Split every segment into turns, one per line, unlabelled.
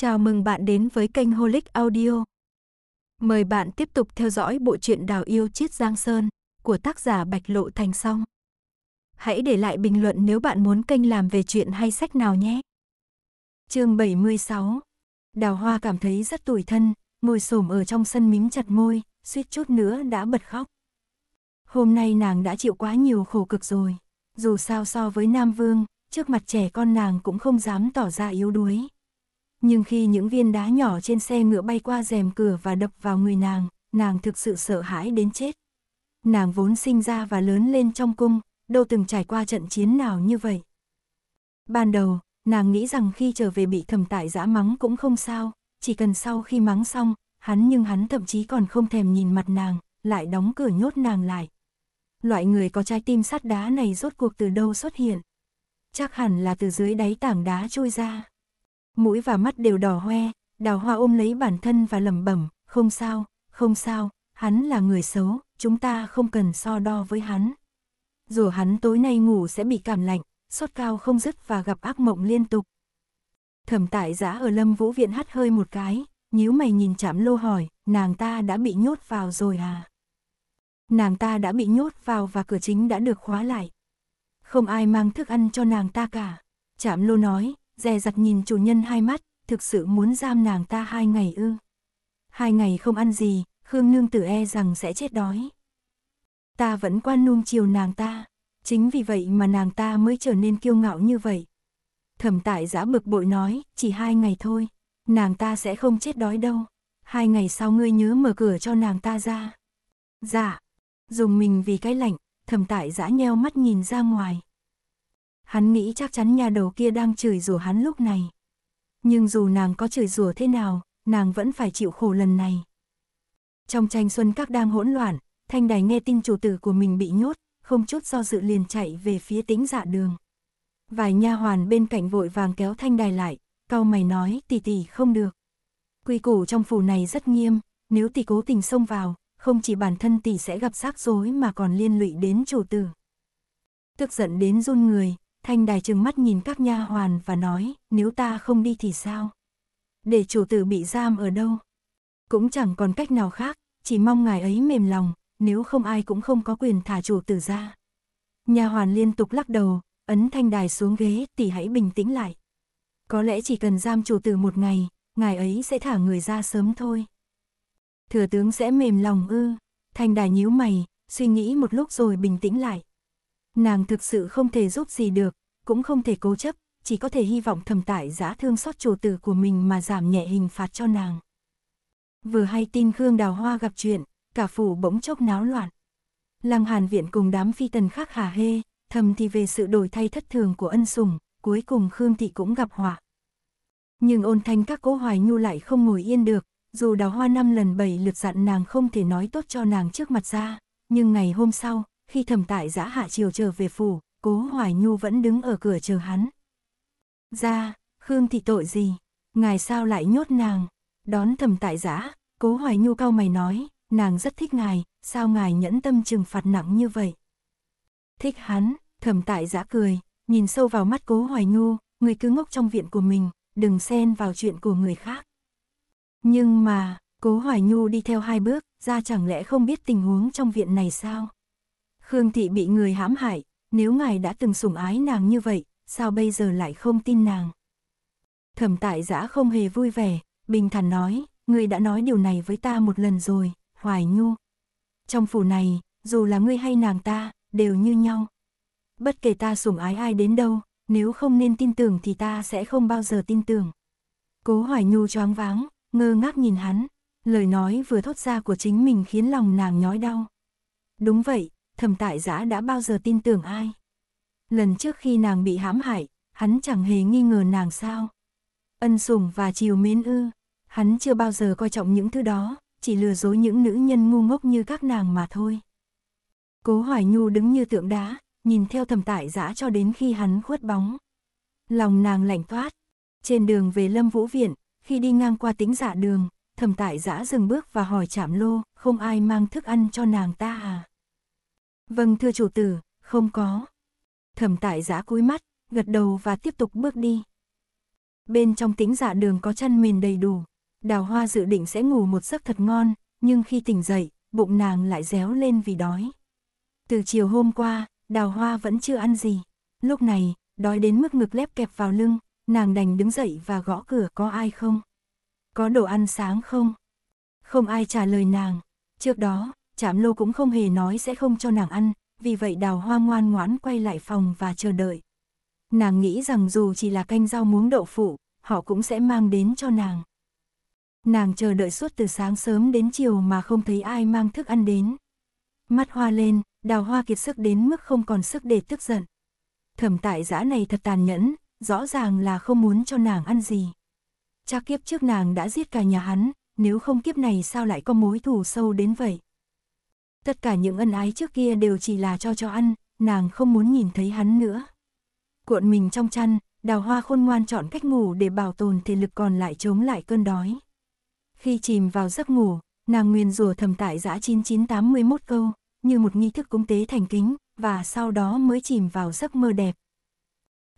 Chào mừng bạn đến với kênh Holic Audio. Mời bạn tiếp tục theo dõi bộ truyện Đào yêu chiết Giang Sơn của tác giả Bạch Lộ Thành Song. Hãy để lại bình luận nếu bạn muốn kênh làm về chuyện hay sách nào nhé. Chương 76. Đào Hoa cảm thấy rất tủi thân, môi xổm ở trong sân mím chặt môi, suýt chút nữa đã bật khóc. Hôm nay nàng đã chịu quá nhiều khổ cực rồi, dù sao so với Nam Vương, trước mặt trẻ con nàng cũng không dám tỏ ra yếu đuối nhưng khi những viên đá nhỏ trên xe ngựa bay qua rèm cửa và đập vào người nàng, nàng thực sự sợ hãi đến chết. Nàng vốn sinh ra và lớn lên trong cung, đâu từng trải qua trận chiến nào như vậy. Ban đầu, nàng nghĩ rằng khi trở về bị thẩm tại dã mắng cũng không sao, chỉ cần sau khi mắng xong, hắn nhưng hắn thậm chí còn không thèm nhìn mặt nàng, lại đóng cửa nhốt nàng lại. Loại người có trái tim sắt đá này rốt cuộc từ đâu xuất hiện? Chắc hẳn là từ dưới đáy tảng đá trôi ra mũi và mắt đều đỏ hoe, đào hoa ôm lấy bản thân và lẩm bẩm, không sao, không sao, hắn là người xấu, chúng ta không cần so đo với hắn. Dù hắn tối nay ngủ sẽ bị cảm lạnh, sốt cao không dứt và gặp ác mộng liên tục. Thẩm tại giã ở lâm vũ viện hắt hơi một cái, nhíu mày nhìn chạm lô hỏi, nàng ta đã bị nhốt vào rồi à? Nàng ta đã bị nhốt vào và cửa chính đã được khóa lại. Không ai mang thức ăn cho nàng ta cả. Chạm lô nói, dè dặt nhìn chủ nhân hai mắt, thực sự muốn giam nàng ta hai ngày ư. Hai ngày không ăn gì, Khương Nương tử e rằng sẽ chết đói. Ta vẫn quan nuông chiều nàng ta, chính vì vậy mà nàng ta mới trở nên kiêu ngạo như vậy. Thẩm tại giã bực bội nói, chỉ hai ngày thôi, nàng ta sẽ không chết đói đâu. Hai ngày sau ngươi nhớ mở cửa cho nàng ta ra. Dạ, dùng mình vì cái lạnh, thẩm tại giã nheo mắt nhìn ra ngoài hắn nghĩ chắc chắn nhà đầu kia đang chửi rủa hắn lúc này. Nhưng dù nàng có chửi rủa thế nào, nàng vẫn phải chịu khổ lần này. Trong tranh xuân các đang hỗn loạn, Thanh Đài nghe tin chủ tử của mình bị nhốt, không chút do dự liền chạy về phía tính dạ đường. Vài nha hoàn bên cạnh vội vàng kéo Thanh Đài lại, cau mày nói tỷ tỷ không được. Quy củ trong phủ này rất nghiêm, nếu tỷ cố tình xông vào, không chỉ bản thân tỷ sẽ gặp rắc rối mà còn liên lụy đến chủ tử. Tức giận đến run người, Thanh đài trừng mắt nhìn các nha hoàn và nói, nếu ta không đi thì sao? Để chủ tử bị giam ở đâu? Cũng chẳng còn cách nào khác, chỉ mong ngài ấy mềm lòng, nếu không ai cũng không có quyền thả chủ tử ra. Nhà hoàn liên tục lắc đầu, ấn thanh đài xuống ghế, tỷ hãy bình tĩnh lại. Có lẽ chỉ cần giam chủ tử một ngày, ngài ấy sẽ thả người ra sớm thôi. Thừa tướng sẽ mềm lòng ư, thanh đài nhíu mày, suy nghĩ một lúc rồi bình tĩnh lại. Nàng thực sự không thể giúp gì được, cũng không thể cố chấp, chỉ có thể hy vọng thầm tại giã thương xót chủ tử của mình mà giảm nhẹ hình phạt cho nàng. Vừa hay tin Khương Đào Hoa gặp chuyện, cả phủ bỗng chốc náo loạn. Lăng Hàn Viện cùng đám phi tần khác hà hê, thầm thì về sự đổi thay thất thường của ân sùng, cuối cùng Khương Thị cũng gặp họa. Nhưng ôn thanh các cố hoài nhu lại không ngồi yên được, dù đào hoa năm lần bảy lượt dặn nàng không thể nói tốt cho nàng trước mặt ra, nhưng ngày hôm sau, khi thẩm tại giã hạ chiều trở về phủ, cố Hoài Nhu vẫn đứng ở cửa chờ hắn. Ra, Khương thị tội gì? Ngài sao lại nhốt nàng? Đón thẩm tại giã, cố Hoài Nhu cau mày nói, nàng rất thích ngài, sao ngài nhẫn tâm trừng phạt nặng như vậy? Thích hắn, thẩm tại giã cười, nhìn sâu vào mắt cố Hoài Nhu, người cứ ngốc trong viện của mình, đừng xen vào chuyện của người khác. Nhưng mà, cố Hoài Nhu đi theo hai bước, ra chẳng lẽ không biết tình huống trong viện này sao? Khương Thị bị người hãm hại, nếu ngài đã từng sủng ái nàng như vậy, sao bây giờ lại không tin nàng? Thẩm tại giã không hề vui vẻ, bình thản nói, ngươi đã nói điều này với ta một lần rồi, hoài nhu. Trong phủ này, dù là ngươi hay nàng ta, đều như nhau. Bất kể ta sủng ái ai đến đâu, nếu không nên tin tưởng thì ta sẽ không bao giờ tin tưởng. Cố hoài nhu choáng váng, ngơ ngác nhìn hắn, lời nói vừa thốt ra của chính mình khiến lòng nàng nhói đau. Đúng vậy, thầm tại giã đã bao giờ tin tưởng ai. Lần trước khi nàng bị hãm hại, hắn chẳng hề nghi ngờ nàng sao. Ân sủng và chiều mến ư, hắn chưa bao giờ coi trọng những thứ đó, chỉ lừa dối những nữ nhân ngu ngốc như các nàng mà thôi. Cố Hoài Nhu đứng như tượng đá, nhìn theo thầm tại giã cho đến khi hắn khuất bóng. Lòng nàng lạnh toát, trên đường về Lâm Vũ Viện, khi đi ngang qua tính dạ đường, thầm tại giã dừng bước và hỏi chạm lô, không ai mang thức ăn cho nàng ta à? Vâng thưa chủ tử, không có. Thẩm tại giã cúi mắt, gật đầu và tiếp tục bước đi. Bên trong tính dạ đường có chăn mền đầy đủ. Đào hoa dự định sẽ ngủ một giấc thật ngon, nhưng khi tỉnh dậy, bụng nàng lại réo lên vì đói. Từ chiều hôm qua, đào hoa vẫn chưa ăn gì. Lúc này, đói đến mức ngực lép kẹp vào lưng, nàng đành đứng dậy và gõ cửa có ai không? Có đồ ăn sáng không? Không ai trả lời nàng. Trước đó, chạm lô cũng không hề nói sẽ không cho nàng ăn, vì vậy đào hoa ngoan ngoãn quay lại phòng và chờ đợi. Nàng nghĩ rằng dù chỉ là canh rau muống đậu phụ, họ cũng sẽ mang đến cho nàng. Nàng chờ đợi suốt từ sáng sớm đến chiều mà không thấy ai mang thức ăn đến. Mắt hoa lên, đào hoa kiệt sức đến mức không còn sức để tức giận. Thẩm tại giã này thật tàn nhẫn, rõ ràng là không muốn cho nàng ăn gì. Chắc kiếp trước nàng đã giết cả nhà hắn, nếu không kiếp này sao lại có mối thù sâu đến vậy tất cả những ân ái trước kia đều chỉ là cho cho ăn, nàng không muốn nhìn thấy hắn nữa. Cuộn mình trong chăn, đào hoa khôn ngoan chọn cách ngủ để bảo tồn thể lực còn lại chống lại cơn đói. Khi chìm vào giấc ngủ, nàng Nguyên rủa thầm tại giã 9981 câu, như một nghi thức cúng tế thành kính, và sau đó mới chìm vào giấc mơ đẹp.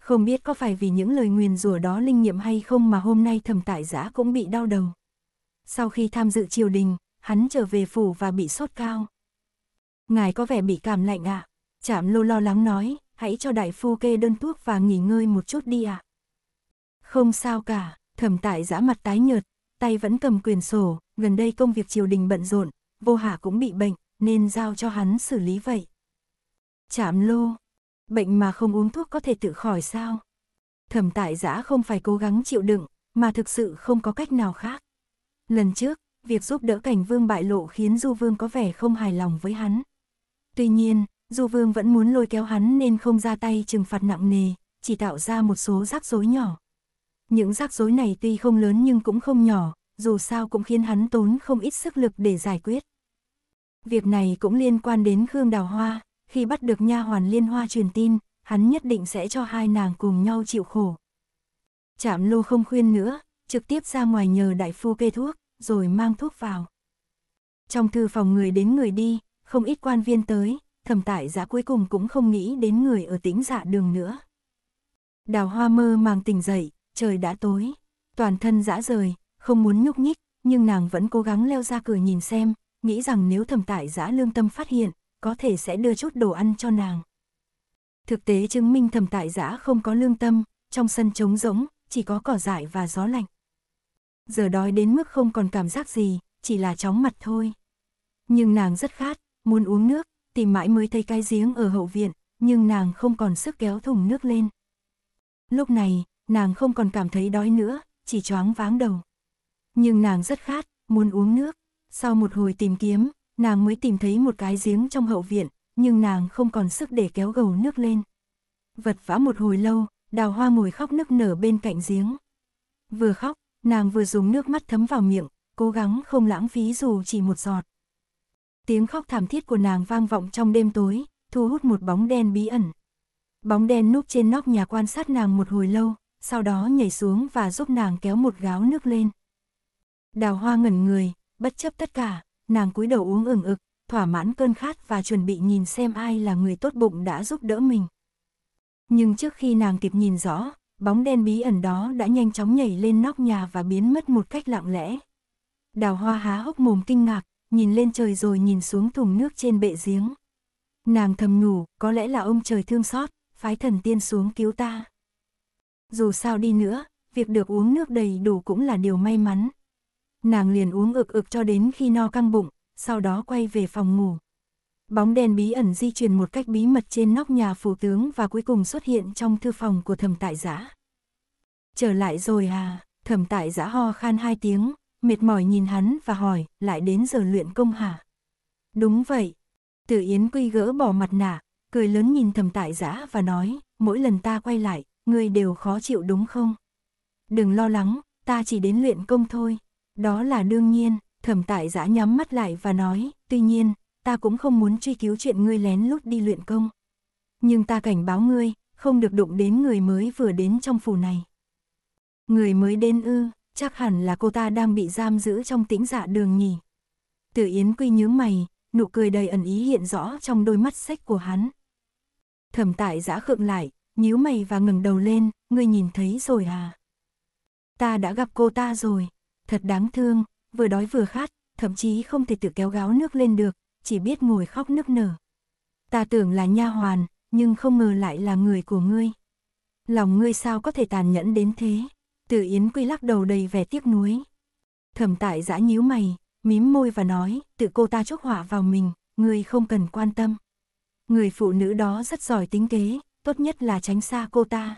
Không biết có phải vì những lời nguyền rủa đó linh nghiệm hay không mà hôm nay thầm tại giã cũng bị đau đầu. Sau khi tham dự triều đình, hắn trở về phủ và bị sốt cao ngài có vẻ bị cảm lạnh ạ. À? Chảm lô lo lắng nói, hãy cho đại phu kê đơn thuốc và nghỉ ngơi một chút đi ạ. À? Không sao cả, thẩm tại giã mặt tái nhợt, tay vẫn cầm quyền sổ, gần đây công việc triều đình bận rộn, vô hạ cũng bị bệnh, nên giao cho hắn xử lý vậy. Chảm lô, bệnh mà không uống thuốc có thể tự khỏi sao? Thẩm tại giã không phải cố gắng chịu đựng, mà thực sự không có cách nào khác. Lần trước, việc giúp đỡ cảnh vương bại lộ khiến Du Vương có vẻ không hài lòng với hắn. Tuy nhiên, Du Vương vẫn muốn lôi kéo hắn nên không ra tay trừng phạt nặng nề, chỉ tạo ra một số rắc rối nhỏ. Những rắc rối này tuy không lớn nhưng cũng không nhỏ, dù sao cũng khiến hắn tốn không ít sức lực để giải quyết. Việc này cũng liên quan đến Khương Đào Hoa, khi bắt được nha hoàn Liên Hoa truyền tin, hắn nhất định sẽ cho hai nàng cùng nhau chịu khổ. Chạm lô không khuyên nữa, trực tiếp ra ngoài nhờ đại phu kê thuốc, rồi mang thuốc vào. Trong thư phòng người đến người đi, không ít quan viên tới, thẩm tại giá cuối cùng cũng không nghĩ đến người ở tĩnh dạ đường nữa. Đào hoa mơ màng tỉnh dậy, trời đã tối, toàn thân dã rời, không muốn nhúc nhích, nhưng nàng vẫn cố gắng leo ra cửa nhìn xem, nghĩ rằng nếu thẩm tại giã lương tâm phát hiện, có thể sẽ đưa chút đồ ăn cho nàng. Thực tế chứng minh thẩm tại giã không có lương tâm, trong sân trống rỗng, chỉ có cỏ dại và gió lạnh. Giờ đói đến mức không còn cảm giác gì, chỉ là chóng mặt thôi. Nhưng nàng rất khát, muốn uống nước, tìm mãi mới thấy cái giếng ở hậu viện, nhưng nàng không còn sức kéo thùng nước lên. Lúc này, nàng không còn cảm thấy đói nữa, chỉ choáng váng đầu. Nhưng nàng rất khát, muốn uống nước. Sau một hồi tìm kiếm, nàng mới tìm thấy một cái giếng trong hậu viện, nhưng nàng không còn sức để kéo gầu nước lên. Vật vã một hồi lâu, đào hoa ngồi khóc nức nở bên cạnh giếng. Vừa khóc, nàng vừa dùng nước mắt thấm vào miệng, cố gắng không lãng phí dù chỉ một giọt. Tiếng khóc thảm thiết của nàng vang vọng trong đêm tối, thu hút một bóng đen bí ẩn. Bóng đen núp trên nóc nhà quan sát nàng một hồi lâu, sau đó nhảy xuống và giúp nàng kéo một gáo nước lên. Đào hoa ngẩn người, bất chấp tất cả, nàng cúi đầu uống ửng ực, thỏa mãn cơn khát và chuẩn bị nhìn xem ai là người tốt bụng đã giúp đỡ mình. Nhưng trước khi nàng kịp nhìn rõ, bóng đen bí ẩn đó đã nhanh chóng nhảy lên nóc nhà và biến mất một cách lặng lẽ. Đào hoa há hốc mồm kinh ngạc, nhìn lên trời rồi nhìn xuống thùng nước trên bệ giếng. Nàng thầm nhủ, có lẽ là ông trời thương xót, phái thần tiên xuống cứu ta. Dù sao đi nữa, việc được uống nước đầy đủ cũng là điều may mắn. Nàng liền uống ực ực cho đến khi no căng bụng, sau đó quay về phòng ngủ. Bóng đèn bí ẩn di chuyển một cách bí mật trên nóc nhà phủ tướng và cuối cùng xuất hiện trong thư phòng của thẩm tại giã. Trở lại rồi à, thẩm tại giã ho khan hai tiếng, mệt mỏi nhìn hắn và hỏi, lại đến giờ luyện công hả? Đúng vậy. Tử Yến Quy gỡ bỏ mặt nạ, cười lớn nhìn thầm tại giã và nói, mỗi lần ta quay lại, ngươi đều khó chịu đúng không? Đừng lo lắng, ta chỉ đến luyện công thôi. Đó là đương nhiên, thẩm tại giã nhắm mắt lại và nói, tuy nhiên, ta cũng không muốn truy cứu chuyện ngươi lén lút đi luyện công. Nhưng ta cảnh báo ngươi, không được đụng đến người mới vừa đến trong phủ này. Người mới đến ư, chắc hẳn là cô ta đang bị giam giữ trong tĩnh dạ đường nhỉ. Tử Yến Quy nhớ mày, nụ cười đầy ẩn ý hiện rõ trong đôi mắt sách của hắn. Thẩm tại giã khựng lại, nhíu mày và ngừng đầu lên, ngươi nhìn thấy rồi à? Ta đã gặp cô ta rồi, thật đáng thương, vừa đói vừa khát, thậm chí không thể tự kéo gáo nước lên được, chỉ biết ngồi khóc nức nở. Ta tưởng là nha hoàn, nhưng không ngờ lại là người của ngươi. Lòng ngươi sao có thể tàn nhẫn đến thế? Từ Yến Quy lắc đầu đầy vẻ tiếc nuối. Thẩm tại giã nhíu mày, mím môi và nói, tự cô ta chúc họa vào mình, người không cần quan tâm. Người phụ nữ đó rất giỏi tính kế, tốt nhất là tránh xa cô ta.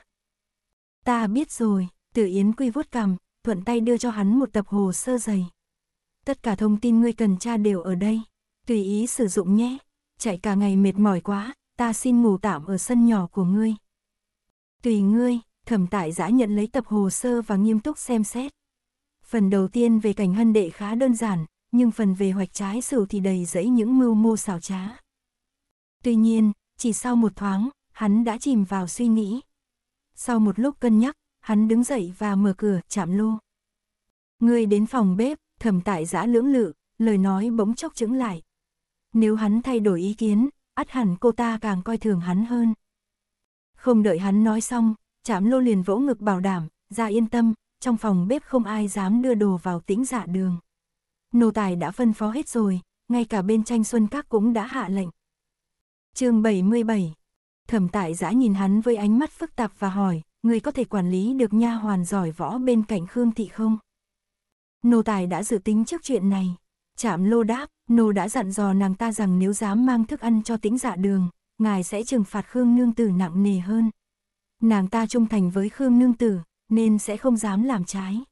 Ta biết rồi, Tử Yến Quy vuốt cằm, thuận tay đưa cho hắn một tập hồ sơ dày. Tất cả thông tin ngươi cần tra đều ở đây, tùy ý sử dụng nhé. Chạy cả ngày mệt mỏi quá, ta xin ngủ tạm ở sân nhỏ của ngươi. Tùy ngươi, Thẩm tại giã nhận lấy tập hồ sơ và nghiêm túc xem xét. Phần đầu tiên về cảnh hân đệ khá đơn giản, nhưng phần về hoạch trái sửu thì đầy rẫy những mưu mô xảo trá. Tuy nhiên, chỉ sau một thoáng, hắn đã chìm vào suy nghĩ. Sau một lúc cân nhắc, hắn đứng dậy và mở cửa, chạm lô. Người đến phòng bếp, thẩm tại giã lưỡng lự, lời nói bỗng chốc chững lại. Nếu hắn thay đổi ý kiến, ắt hẳn cô ta càng coi thường hắn hơn. Không đợi hắn nói xong, Chạm lô liền vỗ ngực bảo đảm, ra dạ yên tâm, trong phòng bếp không ai dám đưa đồ vào tĩnh dạ đường. Nô tài đã phân phó hết rồi, ngay cả bên tranh xuân các cũng đã hạ lệnh. chương 77 Thẩm tại giã nhìn hắn với ánh mắt phức tạp và hỏi, người có thể quản lý được nha hoàn giỏi võ bên cạnh Khương Thị không? Nô tài đã dự tính trước chuyện này. Chạm lô đáp, nô đã dặn dò nàng ta rằng nếu dám mang thức ăn cho tĩnh dạ đường, ngài sẽ trừng phạt Khương nương tử nặng nề hơn nàng ta trung thành với Khương Nương Tử, nên sẽ không dám làm trái.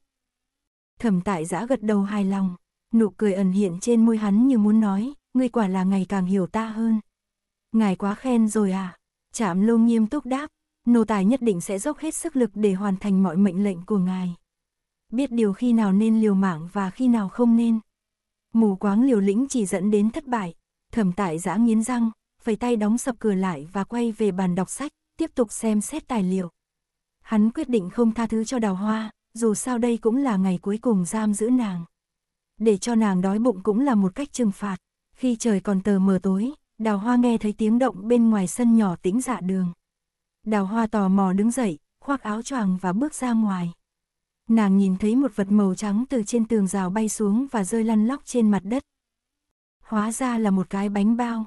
Thẩm tại giã gật đầu hài lòng, nụ cười ẩn hiện trên môi hắn như muốn nói, ngươi quả là ngày càng hiểu ta hơn. Ngài quá khen rồi à? Chạm lô nghiêm túc đáp, nô tài nhất định sẽ dốc hết sức lực để hoàn thành mọi mệnh lệnh của ngài. Biết điều khi nào nên liều mạng và khi nào không nên. Mù quáng liều lĩnh chỉ dẫn đến thất bại, thẩm tại giã nghiến răng, phẩy tay đóng sập cửa lại và quay về bàn đọc sách tiếp tục xem xét tài liệu. Hắn quyết định không tha thứ cho đào hoa, dù sao đây cũng là ngày cuối cùng giam giữ nàng. Để cho nàng đói bụng cũng là một cách trừng phạt. Khi trời còn tờ mờ tối, đào hoa nghe thấy tiếng động bên ngoài sân nhỏ tĩnh dạ đường. Đào hoa tò mò đứng dậy, khoác áo choàng và bước ra ngoài. Nàng nhìn thấy một vật màu trắng từ trên tường rào bay xuống và rơi lăn lóc trên mặt đất. Hóa ra là một cái bánh bao.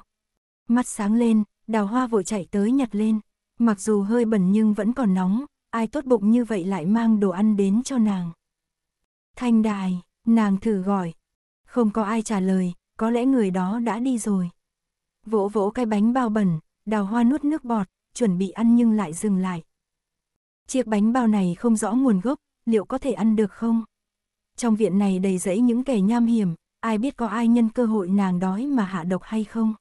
Mắt sáng lên, đào hoa vội chạy tới nhặt lên. Mặc dù hơi bẩn nhưng vẫn còn nóng, ai tốt bụng như vậy lại mang đồ ăn đến cho nàng. Thanh đài, nàng thử gọi. Không có ai trả lời, có lẽ người đó đã đi rồi. Vỗ vỗ cái bánh bao bẩn, đào hoa nuốt nước bọt, chuẩn bị ăn nhưng lại dừng lại. Chiếc bánh bao này không rõ nguồn gốc, liệu có thể ăn được không? Trong viện này đầy rẫy những kẻ nham hiểm, ai biết có ai nhân cơ hội nàng đói mà hạ độc hay không?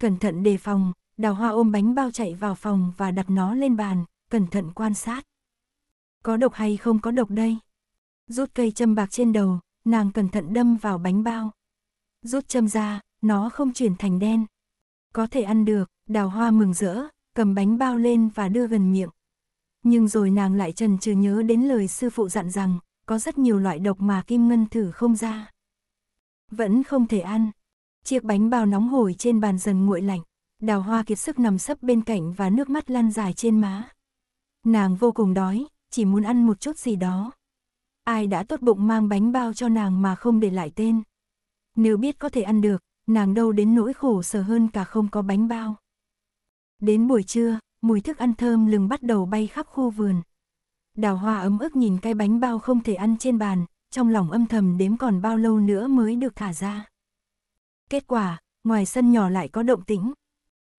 Cẩn thận đề phòng, đào hoa ôm bánh bao chạy vào phòng và đặt nó lên bàn, cẩn thận quan sát. Có độc hay không có độc đây? Rút cây châm bạc trên đầu, nàng cẩn thận đâm vào bánh bao. Rút châm ra, nó không chuyển thành đen. Có thể ăn được, đào hoa mừng rỡ, cầm bánh bao lên và đưa gần miệng. Nhưng rồi nàng lại trần trừ nhớ đến lời sư phụ dặn rằng, có rất nhiều loại độc mà kim ngân thử không ra. Vẫn không thể ăn. Chiếc bánh bao nóng hổi trên bàn dần nguội lạnh đào hoa kiệt sức nằm sấp bên cạnh và nước mắt lăn dài trên má. Nàng vô cùng đói, chỉ muốn ăn một chút gì đó. Ai đã tốt bụng mang bánh bao cho nàng mà không để lại tên. Nếu biết có thể ăn được, nàng đâu đến nỗi khổ sở hơn cả không có bánh bao. Đến buổi trưa, mùi thức ăn thơm lừng bắt đầu bay khắp khu vườn. Đào hoa ấm ức nhìn cái bánh bao không thể ăn trên bàn, trong lòng âm thầm đếm còn bao lâu nữa mới được thả ra. Kết quả, ngoài sân nhỏ lại có động tĩnh,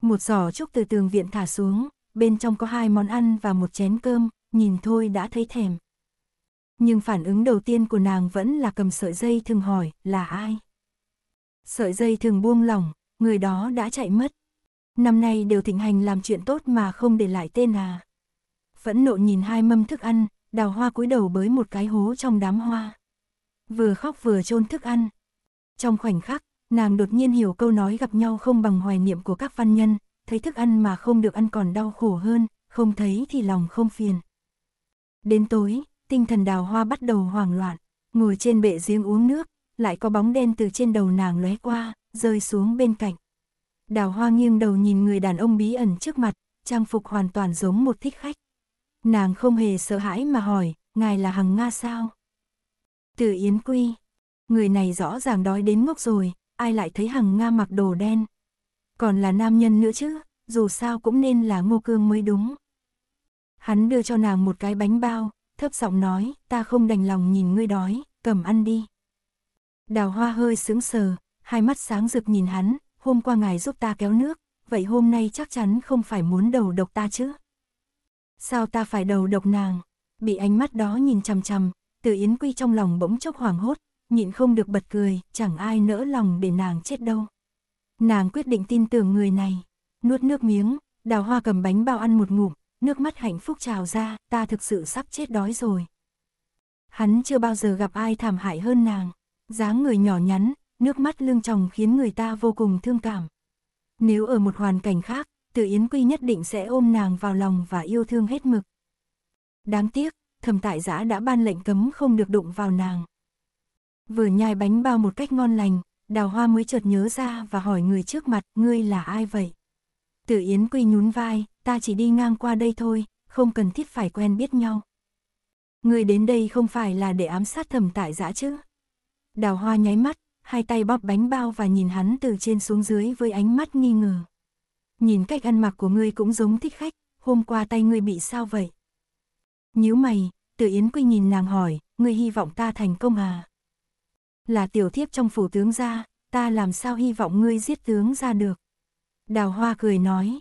một giỏ trúc từ tường viện thả xuống, bên trong có hai món ăn và một chén cơm, nhìn thôi đã thấy thèm. Nhưng phản ứng đầu tiên của nàng vẫn là cầm sợi dây thường hỏi là ai. Sợi dây thường buông lỏng, người đó đã chạy mất. Năm nay đều thịnh hành làm chuyện tốt mà không để lại tên à. Phẫn nộ nhìn hai mâm thức ăn, đào hoa cúi đầu bới một cái hố trong đám hoa. Vừa khóc vừa chôn thức ăn. Trong khoảnh khắc, Nàng đột nhiên hiểu câu nói gặp nhau không bằng hoài niệm của các văn nhân, thấy thức ăn mà không được ăn còn đau khổ hơn, không thấy thì lòng không phiền. Đến tối, tinh thần đào hoa bắt đầu hoảng loạn, ngồi trên bệ giếng uống nước, lại có bóng đen từ trên đầu nàng lóe qua, rơi xuống bên cạnh. Đào hoa nghiêng đầu nhìn người đàn ông bí ẩn trước mặt, trang phục hoàn toàn giống một thích khách. Nàng không hề sợ hãi mà hỏi, ngài là Hằng Nga sao? Từ Yến Quy, người này rõ ràng đói đến ngốc rồi, ai lại thấy Hằng Nga mặc đồ đen. Còn là nam nhân nữa chứ, dù sao cũng nên là Ngô Cương mới đúng. Hắn đưa cho nàng một cái bánh bao, thấp giọng nói, ta không đành lòng nhìn ngươi đói, cầm ăn đi. Đào hoa hơi sướng sờ, hai mắt sáng rực nhìn hắn, hôm qua ngài giúp ta kéo nước, vậy hôm nay chắc chắn không phải muốn đầu độc ta chứ. Sao ta phải đầu độc nàng? Bị ánh mắt đó nhìn chằm chằm, từ Yến Quy trong lòng bỗng chốc hoảng hốt, nhịn không được bật cười, chẳng ai nỡ lòng để nàng chết đâu. Nàng quyết định tin tưởng người này, nuốt nước miếng, đào hoa cầm bánh bao ăn một ngụm, nước mắt hạnh phúc trào ra, ta thực sự sắp chết đói rồi. Hắn chưa bao giờ gặp ai thảm hại hơn nàng, dáng người nhỏ nhắn, nước mắt lưng tròng khiến người ta vô cùng thương cảm. Nếu ở một hoàn cảnh khác, Từ Yến Quy nhất định sẽ ôm nàng vào lòng và yêu thương hết mực. Đáng tiếc, thẩm tại giã đã ban lệnh cấm không được đụng vào nàng. Vừa nhai bánh bao một cách ngon lành, đào hoa mới chợt nhớ ra và hỏi người trước mặt, ngươi là ai vậy? Tử Yến Quy nhún vai, ta chỉ đi ngang qua đây thôi, không cần thiết phải quen biết nhau. Ngươi đến đây không phải là để ám sát thẩm tại giã chứ? Đào hoa nháy mắt, hai tay bóp bánh bao và nhìn hắn từ trên xuống dưới với ánh mắt nghi ngờ. Nhìn cách ăn mặc của ngươi cũng giống thích khách, hôm qua tay ngươi bị sao vậy? Nhíu mày, Tử Yến Quy nhìn nàng hỏi, ngươi hy vọng ta thành công à? là tiểu thiếp trong phủ tướng gia, ta làm sao hy vọng ngươi giết tướng gia được. Đào Hoa cười nói,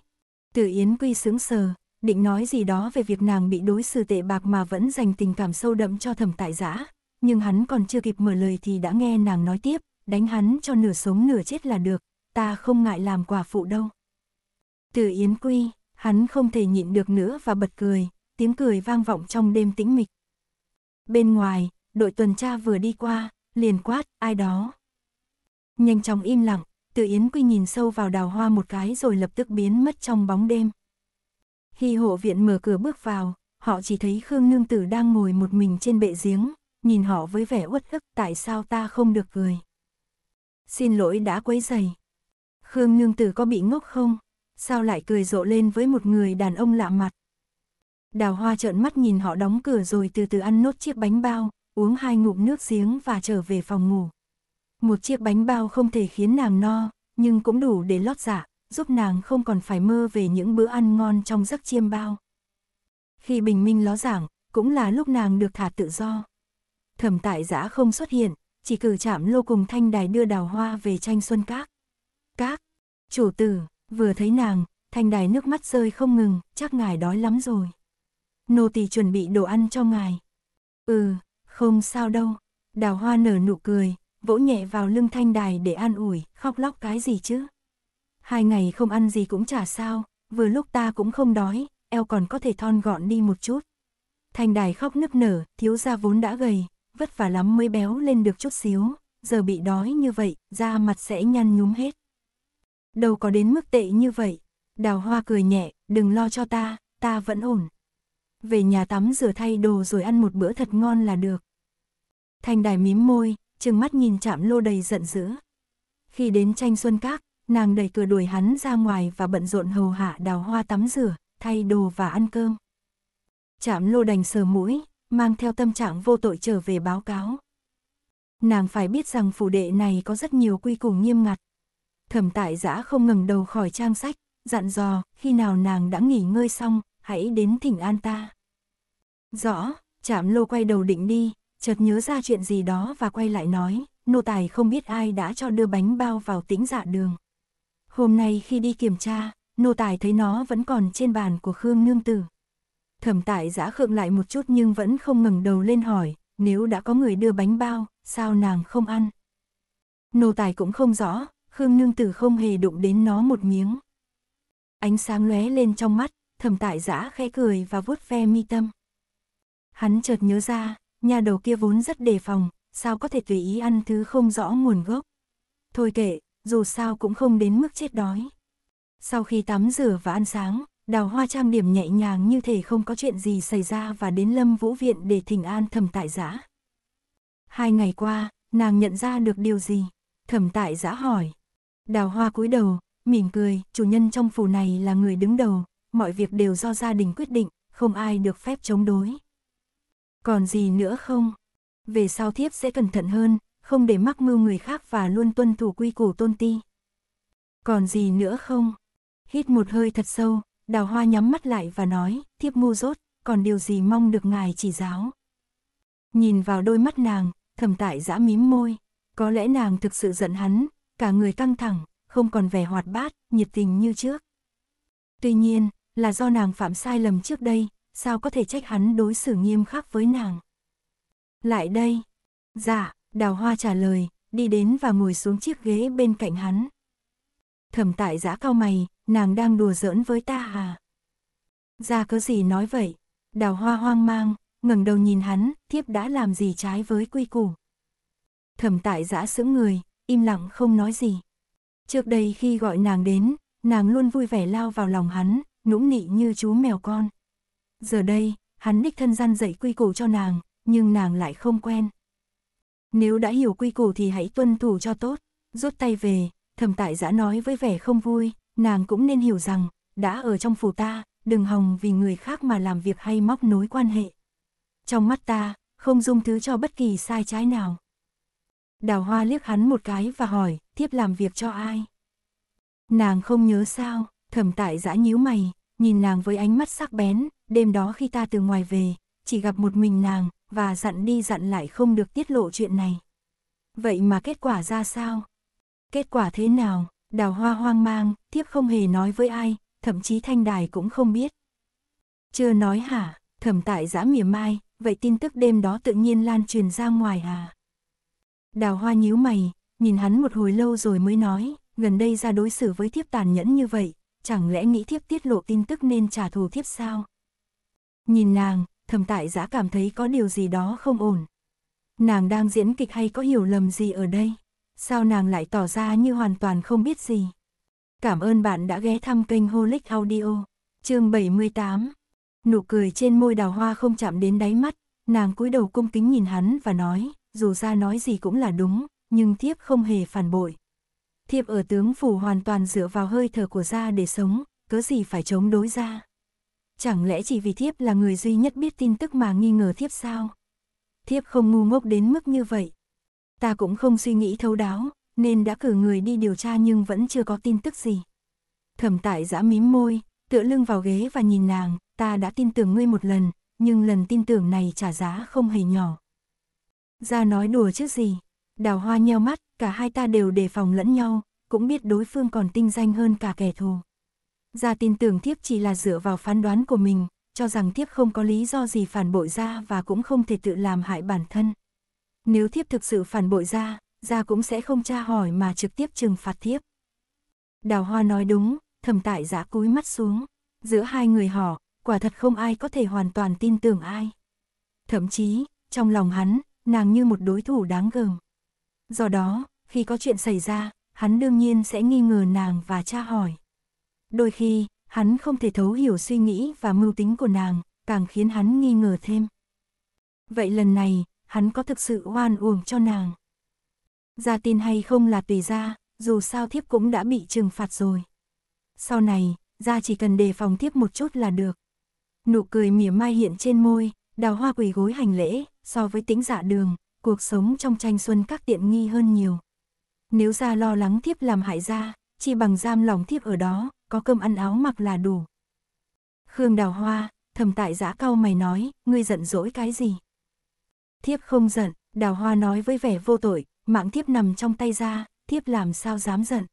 Tử Yến Quy sướng sờ, định nói gì đó về việc nàng bị đối xử tệ bạc mà vẫn dành tình cảm sâu đậm cho thẩm tại giã, nhưng hắn còn chưa kịp mở lời thì đã nghe nàng nói tiếp, đánh hắn cho nửa sống nửa chết là được, ta không ngại làm quả phụ đâu. Từ Yến Quy, hắn không thể nhịn được nữa và bật cười, tiếng cười vang vọng trong đêm tĩnh mịch. Bên ngoài, đội tuần tra vừa đi qua, liền quát, ai đó. Nhanh chóng im lặng, tự Yến Quy nhìn sâu vào đào hoa một cái rồi lập tức biến mất trong bóng đêm. khi hộ viện mở cửa bước vào, họ chỉ thấy Khương Nương Tử đang ngồi một mình trên bệ giếng, nhìn họ với vẻ uất ức tại sao ta không được cười. Xin lỗi đã quấy dày. Khương Nương Tử có bị ngốc không? Sao lại cười rộ lên với một người đàn ông lạ mặt? Đào hoa trợn mắt nhìn họ đóng cửa rồi từ từ ăn nốt chiếc bánh bao, uống hai ngụm nước giếng và trở về phòng ngủ. Một chiếc bánh bao không thể khiến nàng no, nhưng cũng đủ để lót dạ, giúp nàng không còn phải mơ về những bữa ăn ngon trong giấc chiêm bao. Khi bình minh ló dạng cũng là lúc nàng được thả tự do. Thẩm tại giã không xuất hiện, chỉ cử chạm lô cùng thanh đài đưa đào hoa về tranh xuân các. Các, chủ tử, vừa thấy nàng, thanh đài nước mắt rơi không ngừng, chắc ngài đói lắm rồi. Nô tỳ chuẩn bị đồ ăn cho ngài. Ừ, không sao đâu, đào hoa nở nụ cười, vỗ nhẹ vào lưng thanh đài để an ủi, khóc lóc cái gì chứ. Hai ngày không ăn gì cũng chả sao, vừa lúc ta cũng không đói, eo còn có thể thon gọn đi một chút. Thanh đài khóc nức nở, thiếu gia vốn đã gầy, vất vả lắm mới béo lên được chút xíu, giờ bị đói như vậy, da mặt sẽ nhăn nhúm hết. Đâu có đến mức tệ như vậy. Đào hoa cười nhẹ, đừng lo cho ta, ta vẫn ổn về nhà tắm rửa thay đồ rồi ăn một bữa thật ngon là được. Thành đài mím môi, trừng mắt nhìn chạm lô đầy giận dữ. Khi đến tranh xuân các, nàng đẩy cửa đuổi hắn ra ngoài và bận rộn hầu hạ đào hoa tắm rửa, thay đồ và ăn cơm. Chạm lô đành sờ mũi, mang theo tâm trạng vô tội trở về báo cáo. Nàng phải biết rằng phủ đệ này có rất nhiều quy củ nghiêm ngặt. Thẩm tại giã không ngừng đầu khỏi trang sách, dặn dò, khi nào nàng đã nghỉ ngơi xong, hãy đến thỉnh an ta. Rõ, chạm lô quay đầu định đi, chợt nhớ ra chuyện gì đó và quay lại nói, nô tài không biết ai đã cho đưa bánh bao vào tĩnh dạ đường. Hôm nay khi đi kiểm tra, nô tài thấy nó vẫn còn trên bàn của Khương Nương Tử. Thẩm tại giã khượng lại một chút nhưng vẫn không ngừng đầu lên hỏi, nếu đã có người đưa bánh bao, sao nàng không ăn? Nô tài cũng không rõ, Khương Nương Tử không hề đụng đến nó một miếng. Ánh sáng lóe lên trong mắt, thẩm tại giã khẽ cười và vuốt ve mi tâm. Hắn chợt nhớ ra, nhà đầu kia vốn rất đề phòng, sao có thể tùy ý ăn thứ không rõ nguồn gốc. Thôi kệ, dù sao cũng không đến mức chết đói. Sau khi tắm rửa và ăn sáng, đào hoa trang điểm nhẹ nhàng như thể không có chuyện gì xảy ra và đến lâm vũ viện để thỉnh an thẩm tại giã. Hai ngày qua, nàng nhận ra được điều gì? Thẩm tại giã hỏi. Đào hoa cúi đầu, mỉm cười, chủ nhân trong phủ này là người đứng đầu, mọi việc đều do gia đình quyết định, không ai được phép chống đối. Còn gì nữa không? Về sau thiếp sẽ cẩn thận hơn, không để mắc mưu người khác và luôn tuân thủ quy củ tôn ti. Còn gì nữa không? Hít một hơi thật sâu, đào hoa nhắm mắt lại và nói, thiếp ngu rốt, còn điều gì mong được ngài chỉ giáo. Nhìn vào đôi mắt nàng, thầm tại giã mím môi, có lẽ nàng thực sự giận hắn, cả người căng thẳng, không còn vẻ hoạt bát, nhiệt tình như trước. Tuy nhiên, là do nàng phạm sai lầm trước đây, sao có thể trách hắn đối xử nghiêm khắc với nàng. Lại đây. Dạ, đào hoa trả lời, đi đến và ngồi xuống chiếc ghế bên cạnh hắn. Thẩm tại giã cao mày, nàng đang đùa giỡn với ta hà? Ra dạ, cớ gì nói vậy? Đào hoa hoang mang, ngẩng đầu nhìn hắn, thiếp đã làm gì trái với quy củ. Thẩm tại giã sững người, im lặng không nói gì. Trước đây khi gọi nàng đến, nàng luôn vui vẻ lao vào lòng hắn, nũng nị như chú mèo con. Giờ đây, hắn đích thân gian dạy quy củ cho nàng, nhưng nàng lại không quen. Nếu đã hiểu quy củ thì hãy tuân thủ cho tốt, rút tay về, thẩm tại giã nói với vẻ không vui, nàng cũng nên hiểu rằng, đã ở trong phủ ta, đừng hòng vì người khác mà làm việc hay móc nối quan hệ. Trong mắt ta, không dung thứ cho bất kỳ sai trái nào. Đào hoa liếc hắn một cái và hỏi, thiếp làm việc cho ai? Nàng không nhớ sao, thẩm tại giã nhíu mày, nhìn nàng với ánh mắt sắc bén, đêm đó khi ta từ ngoài về, chỉ gặp một mình nàng, và dặn đi dặn lại không được tiết lộ chuyện này. Vậy mà kết quả ra sao? Kết quả thế nào? Đào hoa hoang mang, thiếp không hề nói với ai, thậm chí thanh đài cũng không biết. Chưa nói hả, thẩm tại giã mỉa mai, vậy tin tức đêm đó tự nhiên lan truyền ra ngoài à? Đào hoa nhíu mày, nhìn hắn một hồi lâu rồi mới nói, gần đây ra đối xử với thiếp tàn nhẫn như vậy, chẳng lẽ nghĩ thiếp tiết lộ tin tức nên trả thù thiếp sao? Nhìn nàng, thầm tại giã cảm thấy có điều gì đó không ổn. Nàng đang diễn kịch hay có hiểu lầm gì ở đây? Sao nàng lại tỏ ra như hoàn toàn không biết gì? Cảm ơn bạn đã ghé thăm kênh Holic Audio, chương 78. Nụ cười trên môi đào hoa không chạm đến đáy mắt, nàng cúi đầu cung kính nhìn hắn và nói, dù ra nói gì cũng là đúng, nhưng thiếp không hề phản bội. Thiệp ở tướng phủ hoàn toàn dựa vào hơi thở của gia để sống, cớ gì phải chống đối gia. Chẳng lẽ chỉ vì thiếp là người duy nhất biết tin tức mà nghi ngờ thiếp sao? Thiếp không ngu ngốc đến mức như vậy. Ta cũng không suy nghĩ thấu đáo, nên đã cử người đi điều tra nhưng vẫn chưa có tin tức gì. Thẩm tại giã mím môi, tựa lưng vào ghế và nhìn nàng, ta đã tin tưởng ngươi một lần, nhưng lần tin tưởng này trả giá không hề nhỏ. Ra nói đùa chứ gì, đào hoa nheo mắt, cả hai ta đều đề phòng lẫn nhau, cũng biết đối phương còn tinh danh hơn cả kẻ thù. Gia tin tưởng thiếp chỉ là dựa vào phán đoán của mình, cho rằng thiếp không có lý do gì phản bội ra và cũng không thể tự làm hại bản thân. Nếu thiếp thực sự phản bội ra, ra cũng sẽ không tra hỏi mà trực tiếp trừng phạt thiếp. Đào Hoa nói đúng, thầm tại giã dạ cúi mắt xuống. Giữa hai người họ, quả thật không ai có thể hoàn toàn tin tưởng ai. Thậm chí, trong lòng hắn, nàng như một đối thủ đáng gờm. Do đó, khi có chuyện xảy ra, hắn đương nhiên sẽ nghi ngờ nàng và tra hỏi. Đôi khi, hắn không thể thấu hiểu suy nghĩ và mưu tính của nàng, càng khiến hắn nghi ngờ thêm. Vậy lần này, hắn có thực sự oan uổng cho nàng? Ra tin hay không là tùy ra, dù sao thiếp cũng đã bị trừng phạt rồi. Sau này, ra chỉ cần đề phòng thiếp một chút là được. Nụ cười mỉa mai hiện trên môi, đào hoa quỳ gối hành lễ, so với tính dạ đường, cuộc sống trong tranh xuân các tiện nghi hơn nhiều. Nếu ra lo lắng thiếp làm hại ra, chi bằng giam lòng thiếp ở đó, có cơm ăn áo mặc là đủ. Khương Đào Hoa, thầm tại giã cao mày nói, ngươi giận dỗi cái gì? Thiếp không giận, Đào Hoa nói với vẻ vô tội, mạng thiếp nằm trong tay ra, thiếp làm sao dám giận.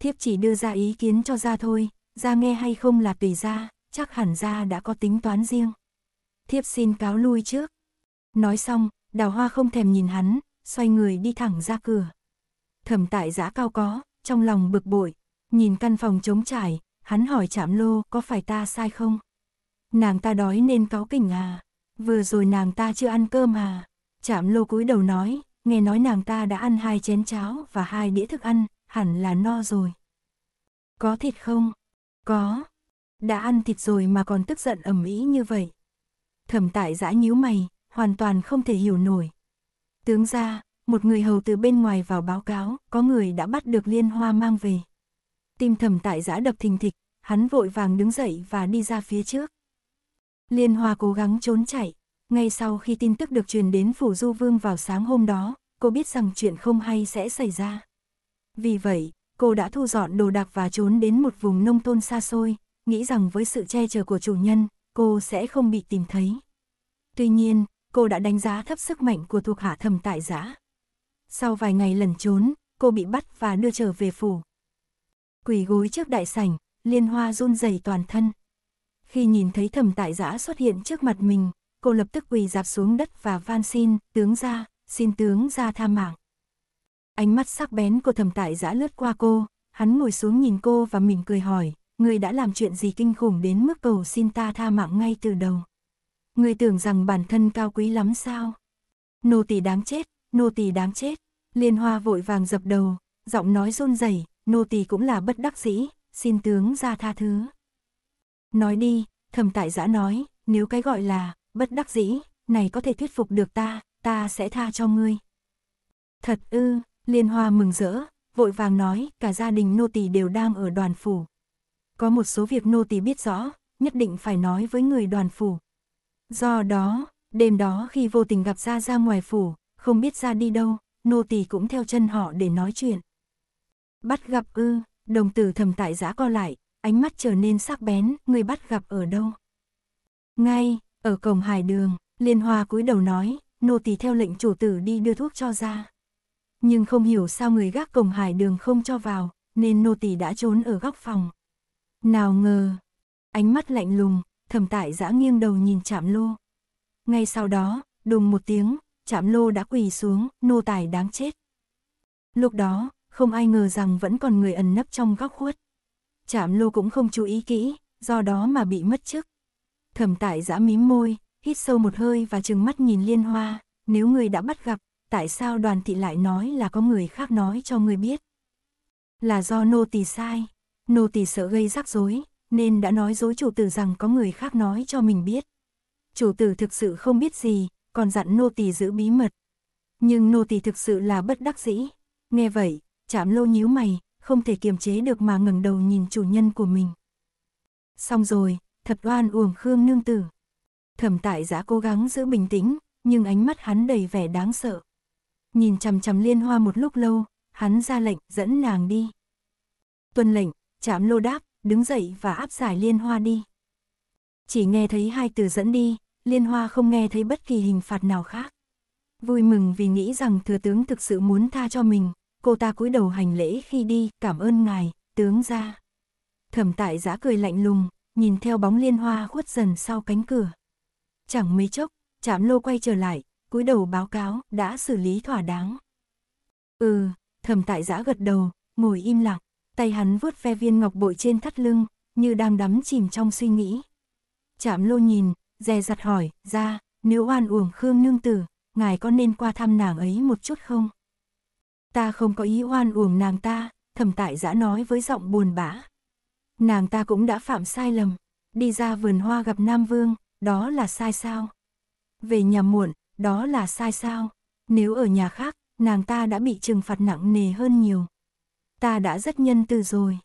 Thiếp chỉ đưa ra ý kiến cho ra thôi, ra nghe hay không là tùy ra, chắc hẳn ra đã có tính toán riêng. Thiếp xin cáo lui trước. Nói xong, Đào hoa không thèm nhìn hắn, xoay người đi thẳng ra cửa. Thẩm tại giã cao có, trong lòng bực bội, nhìn căn phòng trống trải, hắn hỏi chạm lô có phải ta sai không? Nàng ta đói nên cáo kỉnh à? Vừa rồi nàng ta chưa ăn cơm à? Chạm lô cúi đầu nói, nghe nói nàng ta đã ăn hai chén cháo và hai đĩa thức ăn, hẳn là no rồi. Có thịt không? Có. Đã ăn thịt rồi mà còn tức giận ầm ĩ như vậy. Thẩm tại giã nhíu mày, hoàn toàn không thể hiểu nổi. Tướng ra, một người hầu từ bên ngoài vào báo cáo, có người đã bắt được liên hoa mang về. Tim thầm tại giã đập thình thịch, hắn vội vàng đứng dậy và đi ra phía trước. Liên hoa cố gắng trốn chạy, ngay sau khi tin tức được truyền đến Phủ Du Vương vào sáng hôm đó, cô biết rằng chuyện không hay sẽ xảy ra. Vì vậy, cô đã thu dọn đồ đạc và trốn đến một vùng nông thôn xa xôi, nghĩ rằng với sự che chở của chủ nhân, cô sẽ không bị tìm thấy. Tuy nhiên, cô đã đánh giá thấp sức mạnh của thuộc hạ thầm tại giã. Sau vài ngày lần trốn, cô bị bắt và đưa trở về phủ. Quỳ gối trước đại sảnh, liên hoa run rẩy toàn thân. Khi nhìn thấy thầm tại giã xuất hiện trước mặt mình, cô lập tức quỳ dạp xuống đất và van xin, tướng ra, xin tướng ra tha mạng. Ánh mắt sắc bén của thầm tại giã lướt qua cô, hắn ngồi xuống nhìn cô và mỉm cười hỏi, người đã làm chuyện gì kinh khủng đến mức cầu xin ta tha mạng ngay từ đầu. Ngươi tưởng rằng bản thân cao quý lắm sao? Nô tỳ đáng chết, nô tỳ đáng chết. Liên Hoa vội vàng dập đầu, giọng nói run rẩy, nô tỳ cũng là bất đắc dĩ, xin tướng ra tha thứ. Nói đi, Thẩm Tại Giã nói, nếu cái gọi là bất đắc dĩ, này có thể thuyết phục được ta, ta sẽ tha cho ngươi. Thật ư, Liên Hoa mừng rỡ, vội vàng nói, cả gia đình nô tỳ đều đang ở đoàn phủ. Có một số việc nô tỳ biết rõ, nhất định phải nói với người đoàn phủ. Do đó, đêm đó khi vô tình gặp ra ra ngoài phủ, không biết ra đi đâu, nô tỳ cũng theo chân họ để nói chuyện. Bắt gặp ư, đồng tử thầm tại giã co lại, ánh mắt trở nên sắc bén, người bắt gặp ở đâu? Ngay, ở cổng hải đường, liên hoa cúi đầu nói, nô tỳ theo lệnh chủ tử đi đưa thuốc cho ra. Nhưng không hiểu sao người gác cổng hải đường không cho vào, nên nô tỳ đã trốn ở góc phòng. Nào ngờ, ánh mắt lạnh lùng, thẩm tại giã nghiêng đầu nhìn chạm lô. Ngay sau đó, đùng một tiếng, chạm lô đã quỳ xuống, nô tài đáng chết. Lúc đó, không ai ngờ rằng vẫn còn người ẩn nấp trong góc khuất. Chạm lô cũng không chú ý kỹ, do đó mà bị mất chức. Thẩm tại giã mím môi, hít sâu một hơi và trừng mắt nhìn liên hoa, nếu người đã bắt gặp, tại sao đoàn thị lại nói là có người khác nói cho người biết? Là do nô tỳ sai, nô tỳ sợ gây rắc rối, nên đã nói dối chủ tử rằng có người khác nói cho mình biết. Chủ tử thực sự không biết gì, còn dặn nô tỳ giữ bí mật. Nhưng nô tỳ thực sự là bất đắc dĩ. Nghe vậy, chạm lô nhíu mày, không thể kiềm chế được mà ngẩng đầu nhìn chủ nhân của mình. Xong rồi, thật oan uổng Khương nương tử. Thẩm tại giã cố gắng giữ bình tĩnh, nhưng ánh mắt hắn đầy vẻ đáng sợ. Nhìn chằm chằm liên hoa một lúc lâu, hắn ra lệnh dẫn nàng đi. Tuân lệnh, chạm lô đáp, đứng dậy và áp giải Liên Hoa đi. Chỉ nghe thấy hai từ dẫn đi, Liên Hoa không nghe thấy bất kỳ hình phạt nào khác. Vui mừng vì nghĩ rằng thừa tướng thực sự muốn tha cho mình, cô ta cúi đầu hành lễ khi đi, cảm ơn ngài, tướng ra. Thẩm tại giã cười lạnh lùng, nhìn theo bóng Liên Hoa khuất dần sau cánh cửa. Chẳng mấy chốc, chạm lô quay trở lại, cúi đầu báo cáo đã xử lý thỏa đáng. Ừ, thẩm tại giã gật đầu, ngồi im lặng tay hắn vuốt ve viên ngọc bội trên thắt lưng, như đang đắm chìm trong suy nghĩ. Chạm lô nhìn, dè dặt hỏi, ra, nếu oan uổng Khương Nương Tử, ngài có nên qua thăm nàng ấy một chút không? Ta không có ý oan uổng nàng ta, thẩm tại giã nói với giọng buồn bã. Nàng ta cũng đã phạm sai lầm, đi ra vườn hoa gặp Nam Vương, đó là sai sao? Về nhà muộn, đó là sai sao? Nếu ở nhà khác, nàng ta đã bị trừng phạt nặng nề hơn nhiều ta đã rất nhân từ rồi.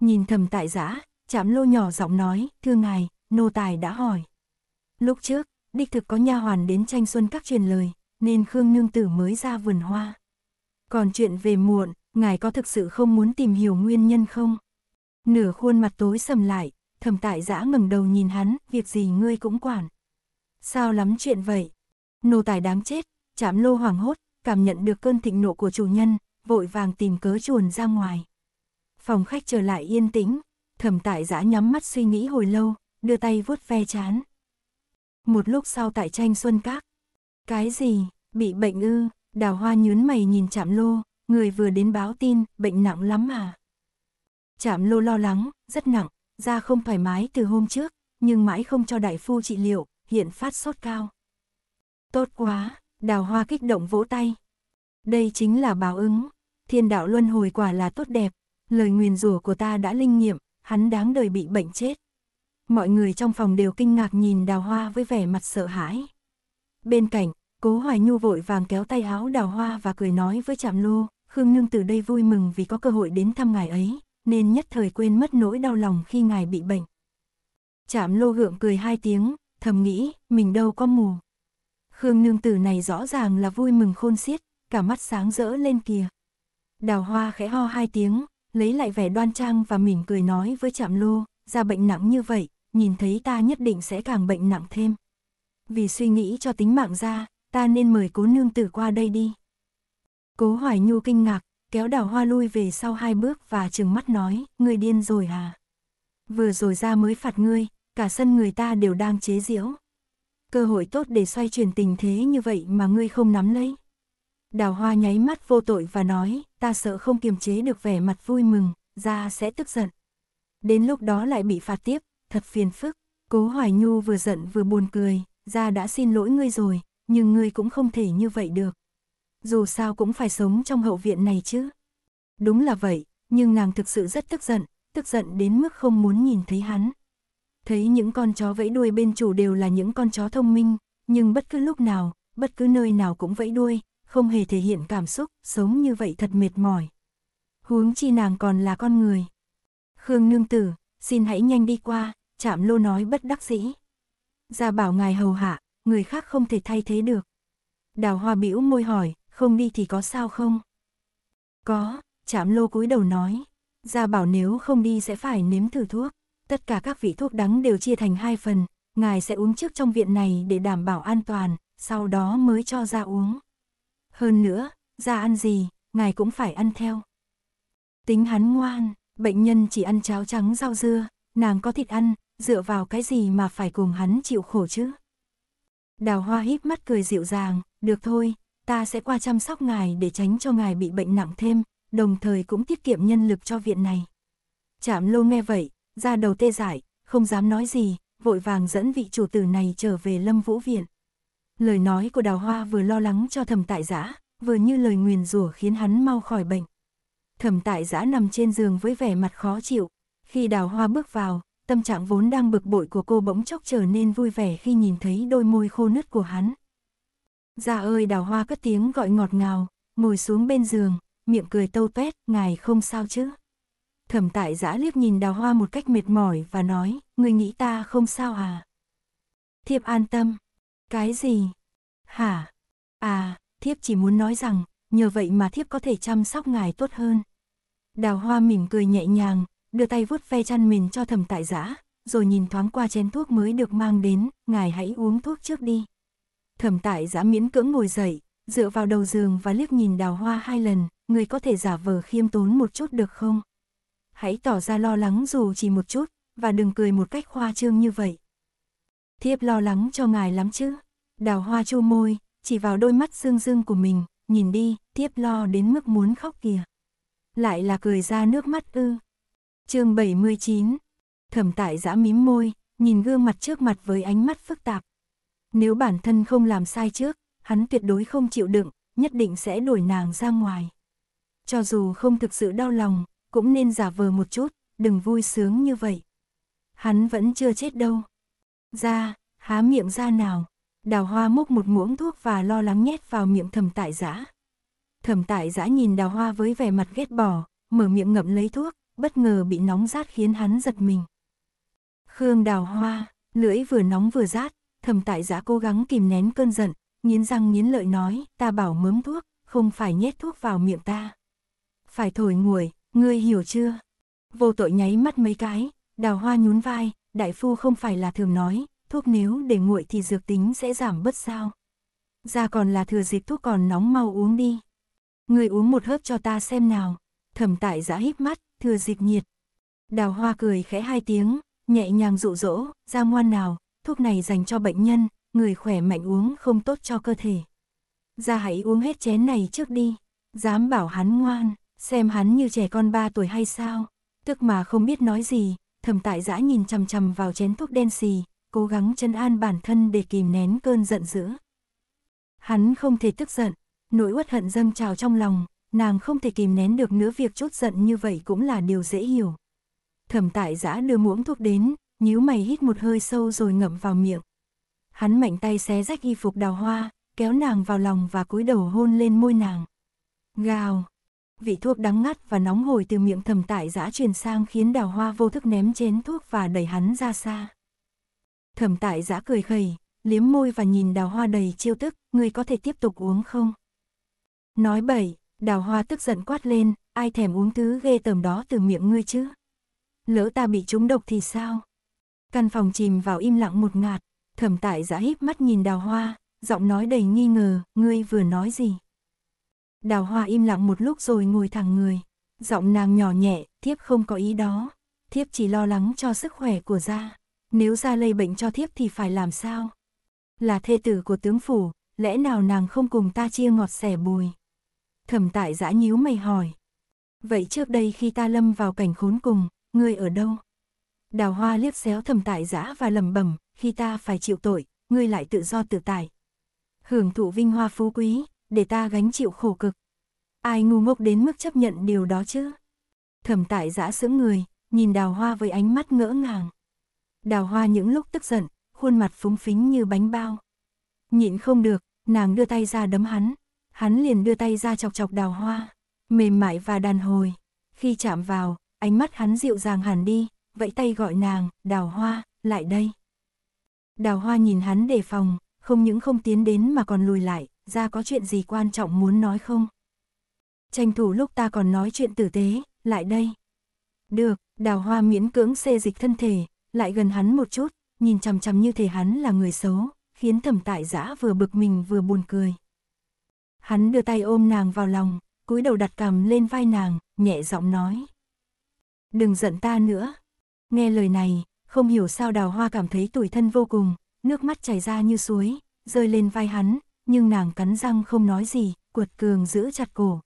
Nhìn thầm tại giã, chạm lô nhỏ giọng nói, thưa ngài, nô tài đã hỏi. Lúc trước, đích thực có nha hoàn đến tranh xuân các truyền lời, nên Khương Nương Tử mới ra vườn hoa. Còn chuyện về muộn, ngài có thực sự không muốn tìm hiểu nguyên nhân không? Nửa khuôn mặt tối sầm lại, thầm tại giã ngẩng đầu nhìn hắn, việc gì ngươi cũng quản. Sao lắm chuyện vậy? Nô tài đáng chết, chạm lô hoảng hốt, cảm nhận được cơn thịnh nộ của chủ nhân, vội vàng tìm cớ chuồn ra ngoài. Phòng khách trở lại yên tĩnh, thẩm tại giã nhắm mắt suy nghĩ hồi lâu, đưa tay vuốt ve chán. Một lúc sau tại tranh xuân các. Cái gì, bị bệnh ư, đào hoa nhướn mày nhìn chạm lô, người vừa đến báo tin, bệnh nặng lắm à. Chạm lô lo lắng, rất nặng, da không thoải mái từ hôm trước, nhưng mãi không cho đại phu trị liệu, hiện phát sốt cao. Tốt quá, đào hoa kích động vỗ tay. Đây chính là báo ứng, thiên đạo luân hồi quả là tốt đẹp, lời nguyền rủa của ta đã linh nghiệm, hắn đáng đời bị bệnh chết. Mọi người trong phòng đều kinh ngạc nhìn đào hoa với vẻ mặt sợ hãi. Bên cạnh, cố hoài nhu vội vàng kéo tay áo đào hoa và cười nói với chạm lô, Khương Nương từ đây vui mừng vì có cơ hội đến thăm ngài ấy, nên nhất thời quên mất nỗi đau lòng khi ngài bị bệnh. Chạm lô gượng cười hai tiếng, thầm nghĩ, mình đâu có mù. Khương Nương tử này rõ ràng là vui mừng khôn xiết, cả mắt sáng rỡ lên kìa. Đào hoa khẽ ho hai tiếng, lấy lại vẻ đoan trang và mỉm cười nói với chạm lô, ra bệnh nặng như vậy, nhìn thấy ta nhất định sẽ càng bệnh nặng thêm. Vì suy nghĩ cho tính mạng ra, ta nên mời cố nương tử qua đây đi. Cố hoài nhu kinh ngạc, kéo đào hoa lui về sau hai bước và trừng mắt nói, ngươi điên rồi À? Vừa rồi ra mới phạt ngươi, cả sân người ta đều đang chế giễu. Cơ hội tốt để xoay chuyển tình thế như vậy mà ngươi không nắm lấy. Đào hoa nháy mắt vô tội và nói, ta sợ không kiềm chế được vẻ mặt vui mừng, ra sẽ tức giận. Đến lúc đó lại bị phạt tiếp, thật phiền phức. Cố Hoài Nhu vừa giận vừa buồn cười, ra đã xin lỗi ngươi rồi, nhưng ngươi cũng không thể như vậy được. Dù sao cũng phải sống trong hậu viện này chứ. Đúng là vậy, nhưng nàng thực sự rất tức giận, tức giận đến mức không muốn nhìn thấy hắn. Thấy những con chó vẫy đuôi bên chủ đều là những con chó thông minh, nhưng bất cứ lúc nào, bất cứ nơi nào cũng vẫy đuôi, không hề thể hiện cảm xúc, sống như vậy thật mệt mỏi. Huống chi nàng còn là con người. Khương nương tử, xin hãy nhanh đi qua, chạm lô nói bất đắc dĩ. Gia bảo ngài hầu hạ, người khác không thể thay thế được. Đào hoa bĩu môi hỏi, không đi thì có sao không? Có, chạm lô cúi đầu nói. Gia bảo nếu không đi sẽ phải nếm thử thuốc. Tất cả các vị thuốc đắng đều chia thành hai phần, ngài sẽ uống trước trong viện này để đảm bảo an toàn, sau đó mới cho ra uống. Hơn nữa, ra ăn gì, ngài cũng phải ăn theo. Tính hắn ngoan, bệnh nhân chỉ ăn cháo trắng rau dưa, nàng có thịt ăn, dựa vào cái gì mà phải cùng hắn chịu khổ chứ. Đào hoa híp mắt cười dịu dàng, được thôi, ta sẽ qua chăm sóc ngài để tránh cho ngài bị bệnh nặng thêm, đồng thời cũng tiết kiệm nhân lực cho viện này. Chạm lô nghe vậy, ra đầu tê giải, không dám nói gì, vội vàng dẫn vị chủ tử này trở về lâm vũ viện. Lời nói của đào hoa vừa lo lắng cho thẩm tại giã, vừa như lời nguyền rủa khiến hắn mau khỏi bệnh. Thẩm tại giã nằm trên giường với vẻ mặt khó chịu. Khi đào hoa bước vào, tâm trạng vốn đang bực bội của cô bỗng chốc trở nên vui vẻ khi nhìn thấy đôi môi khô nứt của hắn. Dạ ơi đào hoa cất tiếng gọi ngọt ngào, ngồi xuống bên giường, miệng cười tâu tét, ngài không sao chứ. Thẩm tại giã liếc nhìn đào hoa một cách mệt mỏi và nói, người nghĩ ta không sao à. Thiệp an tâm, cái gì? Hả? À, thiếp chỉ muốn nói rằng, nhờ vậy mà thiếp có thể chăm sóc ngài tốt hơn. Đào hoa mỉm cười nhẹ nhàng, đưa tay vuốt ve chăn mình cho thầm tại giã, rồi nhìn thoáng qua chén thuốc mới được mang đến, ngài hãy uống thuốc trước đi. Thẩm tại giã miễn cưỡng ngồi dậy, dựa vào đầu giường và liếc nhìn đào hoa hai lần, người có thể giả vờ khiêm tốn một chút được không? Hãy tỏ ra lo lắng dù chỉ một chút, và đừng cười một cách khoa trương như vậy thiếp lo lắng cho ngài lắm chứ. Đào hoa chu môi, chỉ vào đôi mắt dương dương của mình, nhìn đi, thiếp lo đến mức muốn khóc kìa. Lại là cười ra nước mắt ư. chương 79 Thẩm tại giã mím môi, nhìn gương mặt trước mặt với ánh mắt phức tạp. Nếu bản thân không làm sai trước, hắn tuyệt đối không chịu đựng, nhất định sẽ đuổi nàng ra ngoài. Cho dù không thực sự đau lòng, cũng nên giả vờ một chút, đừng vui sướng như vậy. Hắn vẫn chưa chết đâu. Ra, há miệng ra nào. Đào hoa múc một muỗng thuốc và lo lắng nhét vào miệng thầm tại giã. Thầm tại giã nhìn đào hoa với vẻ mặt ghét bỏ, mở miệng ngậm lấy thuốc, bất ngờ bị nóng rát khiến hắn giật mình. Khương đào hoa, lưỡi vừa nóng vừa rát, thầm tại giã cố gắng kìm nén cơn giận, nghiến răng nghiến lợi nói, ta bảo mớm thuốc, không phải nhét thuốc vào miệng ta. Phải thổi nguội, ngươi hiểu chưa? Vô tội nháy mắt mấy cái, đào hoa nhún vai, đại phu không phải là thường nói, thuốc nếu để nguội thì dược tính sẽ giảm bất sao. Ra còn là thừa dịp thuốc còn nóng mau uống đi. Người uống một hớp cho ta xem nào. Thẩm tại giã híp mắt, thừa dịp nhiệt. Đào hoa cười khẽ hai tiếng, nhẹ nhàng dụ dỗ, ra ngoan nào, thuốc này dành cho bệnh nhân, người khỏe mạnh uống không tốt cho cơ thể. Ra hãy uống hết chén này trước đi, dám bảo hắn ngoan, xem hắn như trẻ con ba tuổi hay sao, tức mà không biết nói gì, thầm tại giã nhìn chằm chằm vào chén thuốc đen xì, cố gắng chân an bản thân để kìm nén cơn giận dữ. Hắn không thể tức giận, nỗi uất hận dâng trào trong lòng, nàng không thể kìm nén được nữa việc chút giận như vậy cũng là điều dễ hiểu. Thẩm tại giã đưa muỗng thuốc đến, nhíu mày hít một hơi sâu rồi ngậm vào miệng. Hắn mạnh tay xé rách y phục đào hoa, kéo nàng vào lòng và cúi đầu hôn lên môi nàng. Gào, Vị thuốc đắng ngắt và nóng hồi từ miệng thầm tại giã truyền sang khiến đào hoa vô thức ném chén thuốc và đẩy hắn ra xa. Thầm tại giã cười khẩy, liếm môi và nhìn đào hoa đầy chiêu tức, ngươi có thể tiếp tục uống không? Nói bậy, đào hoa tức giận quát lên, ai thèm uống thứ ghê tởm đó từ miệng ngươi chứ? Lỡ ta bị trúng độc thì sao? Căn phòng chìm vào im lặng một ngạt, thầm tại giã híp mắt nhìn đào hoa, giọng nói đầy nghi ngờ, ngươi vừa nói gì? Đào hoa im lặng một lúc rồi ngồi thẳng người. Giọng nàng nhỏ nhẹ, thiếp không có ý đó. Thiếp chỉ lo lắng cho sức khỏe của gia. Nếu gia lây bệnh cho thiếp thì phải làm sao? Là thê tử của tướng phủ, lẽ nào nàng không cùng ta chia ngọt sẻ bùi? Thẩm tại giã nhíu mày hỏi. Vậy trước đây khi ta lâm vào cảnh khốn cùng, ngươi ở đâu? Đào hoa liếc xéo thẩm tại giã và lầm bẩm khi ta phải chịu tội, ngươi lại tự do tự tại. Hưởng thụ vinh hoa phú quý, để ta gánh chịu khổ cực. Ai ngu ngốc đến mức chấp nhận điều đó chứ? Thẩm tại giã sững người, nhìn đào hoa với ánh mắt ngỡ ngàng. Đào hoa những lúc tức giận, khuôn mặt phúng phính như bánh bao. Nhịn không được, nàng đưa tay ra đấm hắn, hắn liền đưa tay ra chọc chọc đào hoa, mềm mại và đàn hồi. Khi chạm vào, ánh mắt hắn dịu dàng hẳn đi, vẫy tay gọi nàng, đào hoa, lại đây. Đào hoa nhìn hắn đề phòng, không những không tiến đến mà còn lùi lại, ra có chuyện gì quan trọng muốn nói không? Tranh thủ lúc ta còn nói chuyện tử tế, lại đây. Được, đào hoa miễn cưỡng xê dịch thân thể, lại gần hắn một chút, nhìn chằm chằm như thể hắn là người xấu, khiến thẩm tại giã vừa bực mình vừa buồn cười. Hắn đưa tay ôm nàng vào lòng, cúi đầu đặt cằm lên vai nàng, nhẹ giọng nói. Đừng giận ta nữa. Nghe lời này, không hiểu sao đào hoa cảm thấy tủi thân vô cùng, nước mắt chảy ra như suối, rơi lên vai hắn, nhưng nàng cắn răng không nói gì, cuột cường giữ chặt cổ.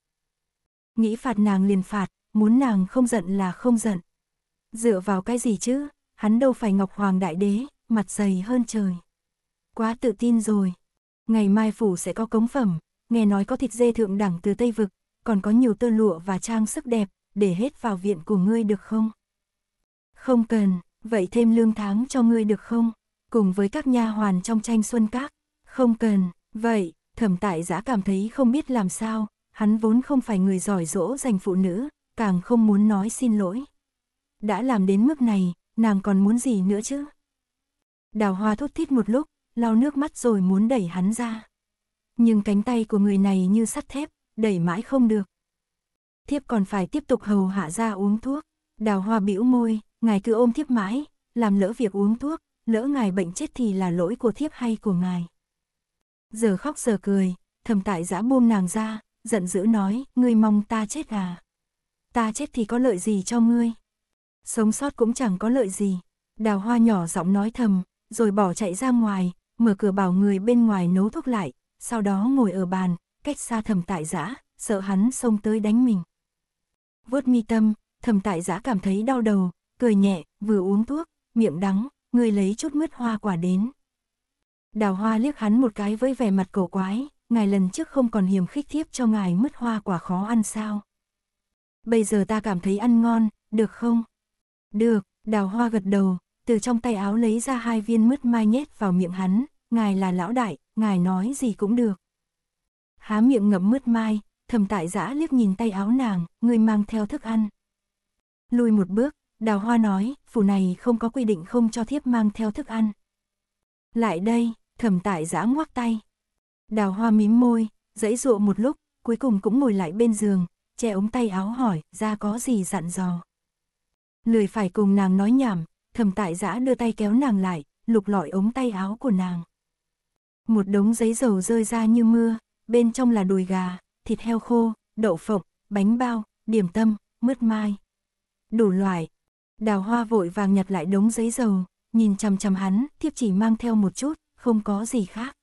Nghĩ phạt nàng liền phạt, muốn nàng không giận là không giận. Dựa vào cái gì chứ, hắn đâu phải Ngọc Hoàng Đại Đế, mặt dày hơn trời. Quá tự tin rồi. Ngày mai phủ sẽ có cống phẩm, nghe nói có thịt dê thượng đẳng từ Tây Vực, còn có nhiều tơ lụa và trang sức đẹp, để hết vào viện của ngươi được không? Không cần, vậy thêm lương tháng cho ngươi được không? Cùng với các nha hoàn trong tranh xuân các, không cần. Vậy, thẩm tại giã cảm thấy không biết làm sao, hắn vốn không phải người giỏi dỗ dành phụ nữ, càng không muốn nói xin lỗi. Đã làm đến mức này, nàng còn muốn gì nữa chứ? Đào hoa thốt thít một lúc, lau nước mắt rồi muốn đẩy hắn ra. Nhưng cánh tay của người này như sắt thép, đẩy mãi không được. Thiếp còn phải tiếp tục hầu hạ ra uống thuốc. Đào hoa bĩu môi, ngài cứ ôm thiếp mãi, làm lỡ việc uống thuốc, lỡ ngài bệnh chết thì là lỗi của thiếp hay của ngài giờ khóc giờ cười, thầm tại giã buông nàng ra, giận dữ nói, ngươi mong ta chết à. Ta chết thì có lợi gì cho ngươi? Sống sót cũng chẳng có lợi gì. Đào hoa nhỏ giọng nói thầm, rồi bỏ chạy ra ngoài, mở cửa bảo người bên ngoài nấu thuốc lại, sau đó ngồi ở bàn, cách xa thầm tại giã, sợ hắn xông tới đánh mình. Vớt mi tâm, thầm tại giã cảm thấy đau đầu, cười nhẹ, vừa uống thuốc, miệng đắng, người lấy chút mứt hoa quả đến. Đào hoa liếc hắn một cái với vẻ mặt cổ quái, ngài lần trước không còn hiềm khích thiếp cho ngài mứt hoa quả khó ăn sao. Bây giờ ta cảm thấy ăn ngon, được không? Được, đào hoa gật đầu, từ trong tay áo lấy ra hai viên mứt mai nhét vào miệng hắn, ngài là lão đại, ngài nói gì cũng được. Há miệng ngậm mứt mai, thầm tại giã liếc nhìn tay áo nàng, người mang theo thức ăn. Lùi một bước, đào hoa nói, phủ này không có quy định không cho thiếp mang theo thức ăn. Lại đây, thẩm tại giã ngoắc tay. Đào hoa mím môi, dãy dụa một lúc, cuối cùng cũng ngồi lại bên giường, che ống tay áo hỏi ra có gì dặn dò. Lười phải cùng nàng nói nhảm, thẩm tại giã đưa tay kéo nàng lại, lục lọi ống tay áo của nàng. Một đống giấy dầu rơi ra như mưa, bên trong là đùi gà, thịt heo khô, đậu phộng, bánh bao, điểm tâm, mướt mai. Đủ loại. Đào hoa vội vàng nhặt lại đống giấy dầu, nhìn chằm chằm hắn, thiếp chỉ mang theo một chút, không có gì khác.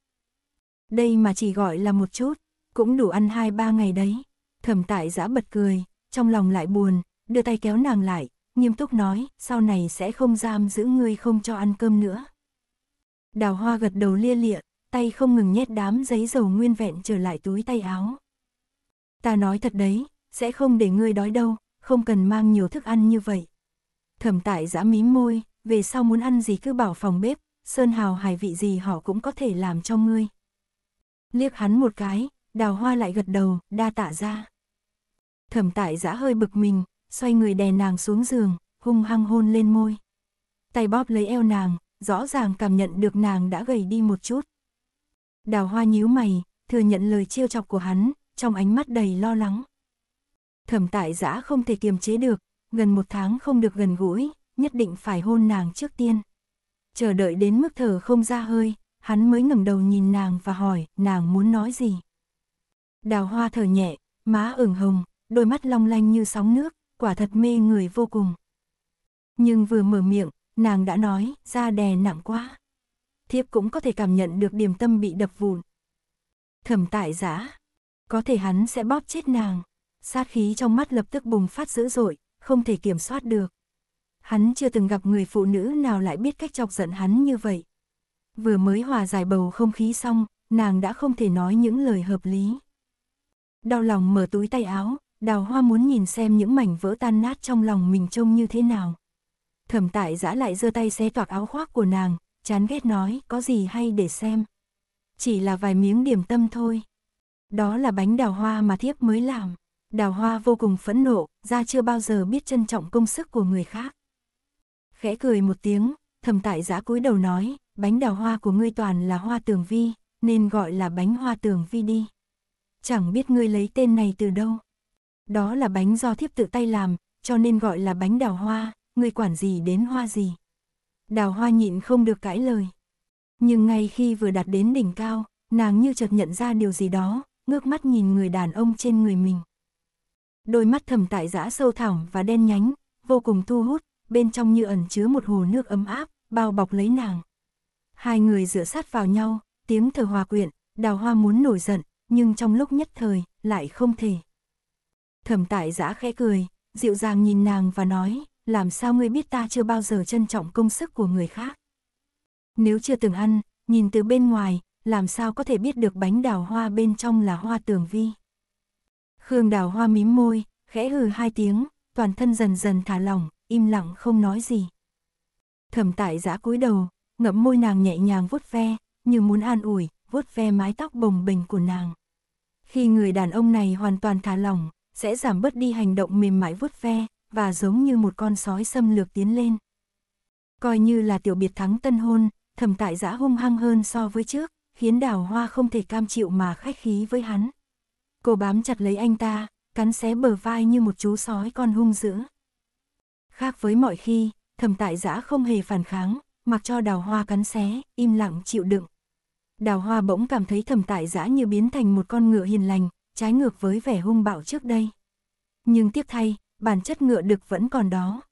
Đây mà chỉ gọi là một chút, cũng đủ ăn hai ba ngày đấy. Thẩm tại giã bật cười, trong lòng lại buồn, đưa tay kéo nàng lại, nghiêm túc nói, sau này sẽ không giam giữ ngươi không cho ăn cơm nữa. Đào hoa gật đầu lia lịa, tay không ngừng nhét đám giấy dầu nguyên vẹn trở lại túi tay áo. Ta nói thật đấy, sẽ không để ngươi đói đâu, không cần mang nhiều thức ăn như vậy. Thẩm tại giã mím môi, về sau muốn ăn gì cứ bảo phòng bếp, sơn hào hài vị gì họ cũng có thể làm cho ngươi. Liếc hắn một cái, đào hoa lại gật đầu, đa tạ ra. Thẩm tại giã hơi bực mình, xoay người đè nàng xuống giường, hung hăng hôn lên môi. Tay bóp lấy eo nàng, rõ ràng cảm nhận được nàng đã gầy đi một chút. Đào hoa nhíu mày, thừa nhận lời chiêu chọc của hắn, trong ánh mắt đầy lo lắng. Thẩm tại giã không thể kiềm chế được, gần một tháng không được gần gũi, nhất định phải hôn nàng trước tiên chờ đợi đến mức thở không ra hơi, hắn mới ngẩng đầu nhìn nàng và hỏi, nàng muốn nói gì. Đào hoa thở nhẹ, má ửng hồng, đôi mắt long lanh như sóng nước, quả thật mê người vô cùng. Nhưng vừa mở miệng, nàng đã nói, da đè nặng quá. Thiếp cũng có thể cảm nhận được điểm tâm bị đập vụn. Thẩm tại giã, có thể hắn sẽ bóp chết nàng. Sát khí trong mắt lập tức bùng phát dữ dội, không thể kiểm soát được hắn chưa từng gặp người phụ nữ nào lại biết cách chọc giận hắn như vậy. Vừa mới hòa giải bầu không khí xong, nàng đã không thể nói những lời hợp lý. Đau lòng mở túi tay áo, đào hoa muốn nhìn xem những mảnh vỡ tan nát trong lòng mình trông như thế nào. Thẩm tại giã lại giơ tay xé toạc áo khoác của nàng, chán ghét nói có gì hay để xem. Chỉ là vài miếng điểm tâm thôi. Đó là bánh đào hoa mà thiếp mới làm. Đào hoa vô cùng phẫn nộ, ra chưa bao giờ biết trân trọng công sức của người khác khẽ cười một tiếng, thầm tại giã cúi đầu nói, bánh đào hoa của ngươi toàn là hoa tường vi, nên gọi là bánh hoa tường vi đi. Chẳng biết ngươi lấy tên này từ đâu. Đó là bánh do thiếp tự tay làm, cho nên gọi là bánh đào hoa, ngươi quản gì đến hoa gì. Đào hoa nhịn không được cãi lời. Nhưng ngay khi vừa đạt đến đỉnh cao, nàng như chợt nhận ra điều gì đó, ngước mắt nhìn người đàn ông trên người mình. Đôi mắt thầm tại giã sâu thẳm và đen nhánh, vô cùng thu hút, bên trong như ẩn chứa một hồ nước ấm áp, bao bọc lấy nàng. Hai người dựa sát vào nhau, tiếng thở hòa quyện, đào hoa muốn nổi giận, nhưng trong lúc nhất thời, lại không thể. Thẩm tại giã khẽ cười, dịu dàng nhìn nàng và nói, làm sao ngươi biết ta chưa bao giờ trân trọng công sức của người khác. Nếu chưa từng ăn, nhìn từ bên ngoài, làm sao có thể biết được bánh đào hoa bên trong là hoa tường vi. Khương đào hoa mím môi, khẽ hừ hai tiếng, toàn thân dần dần thả lỏng, im lặng không nói gì. Thẩm tại giã cúi đầu, ngậm môi nàng nhẹ nhàng vuốt ve, như muốn an ủi, vuốt ve mái tóc bồng bềnh của nàng. Khi người đàn ông này hoàn toàn thả lỏng, sẽ giảm bớt đi hành động mềm mại vuốt ve, và giống như một con sói xâm lược tiến lên. Coi như là tiểu biệt thắng tân hôn, thẩm tại giã hung hăng hơn so với trước, khiến đào hoa không thể cam chịu mà khách khí với hắn. Cô bám chặt lấy anh ta, cắn xé bờ vai như một chú sói con hung dữ. Khác với mọi khi, thầm tại giã không hề phản kháng, mặc cho đào hoa cắn xé, im lặng chịu đựng. Đào hoa bỗng cảm thấy thầm tại giã như biến thành một con ngựa hiền lành, trái ngược với vẻ hung bạo trước đây. Nhưng tiếc thay, bản chất ngựa đực vẫn còn đó.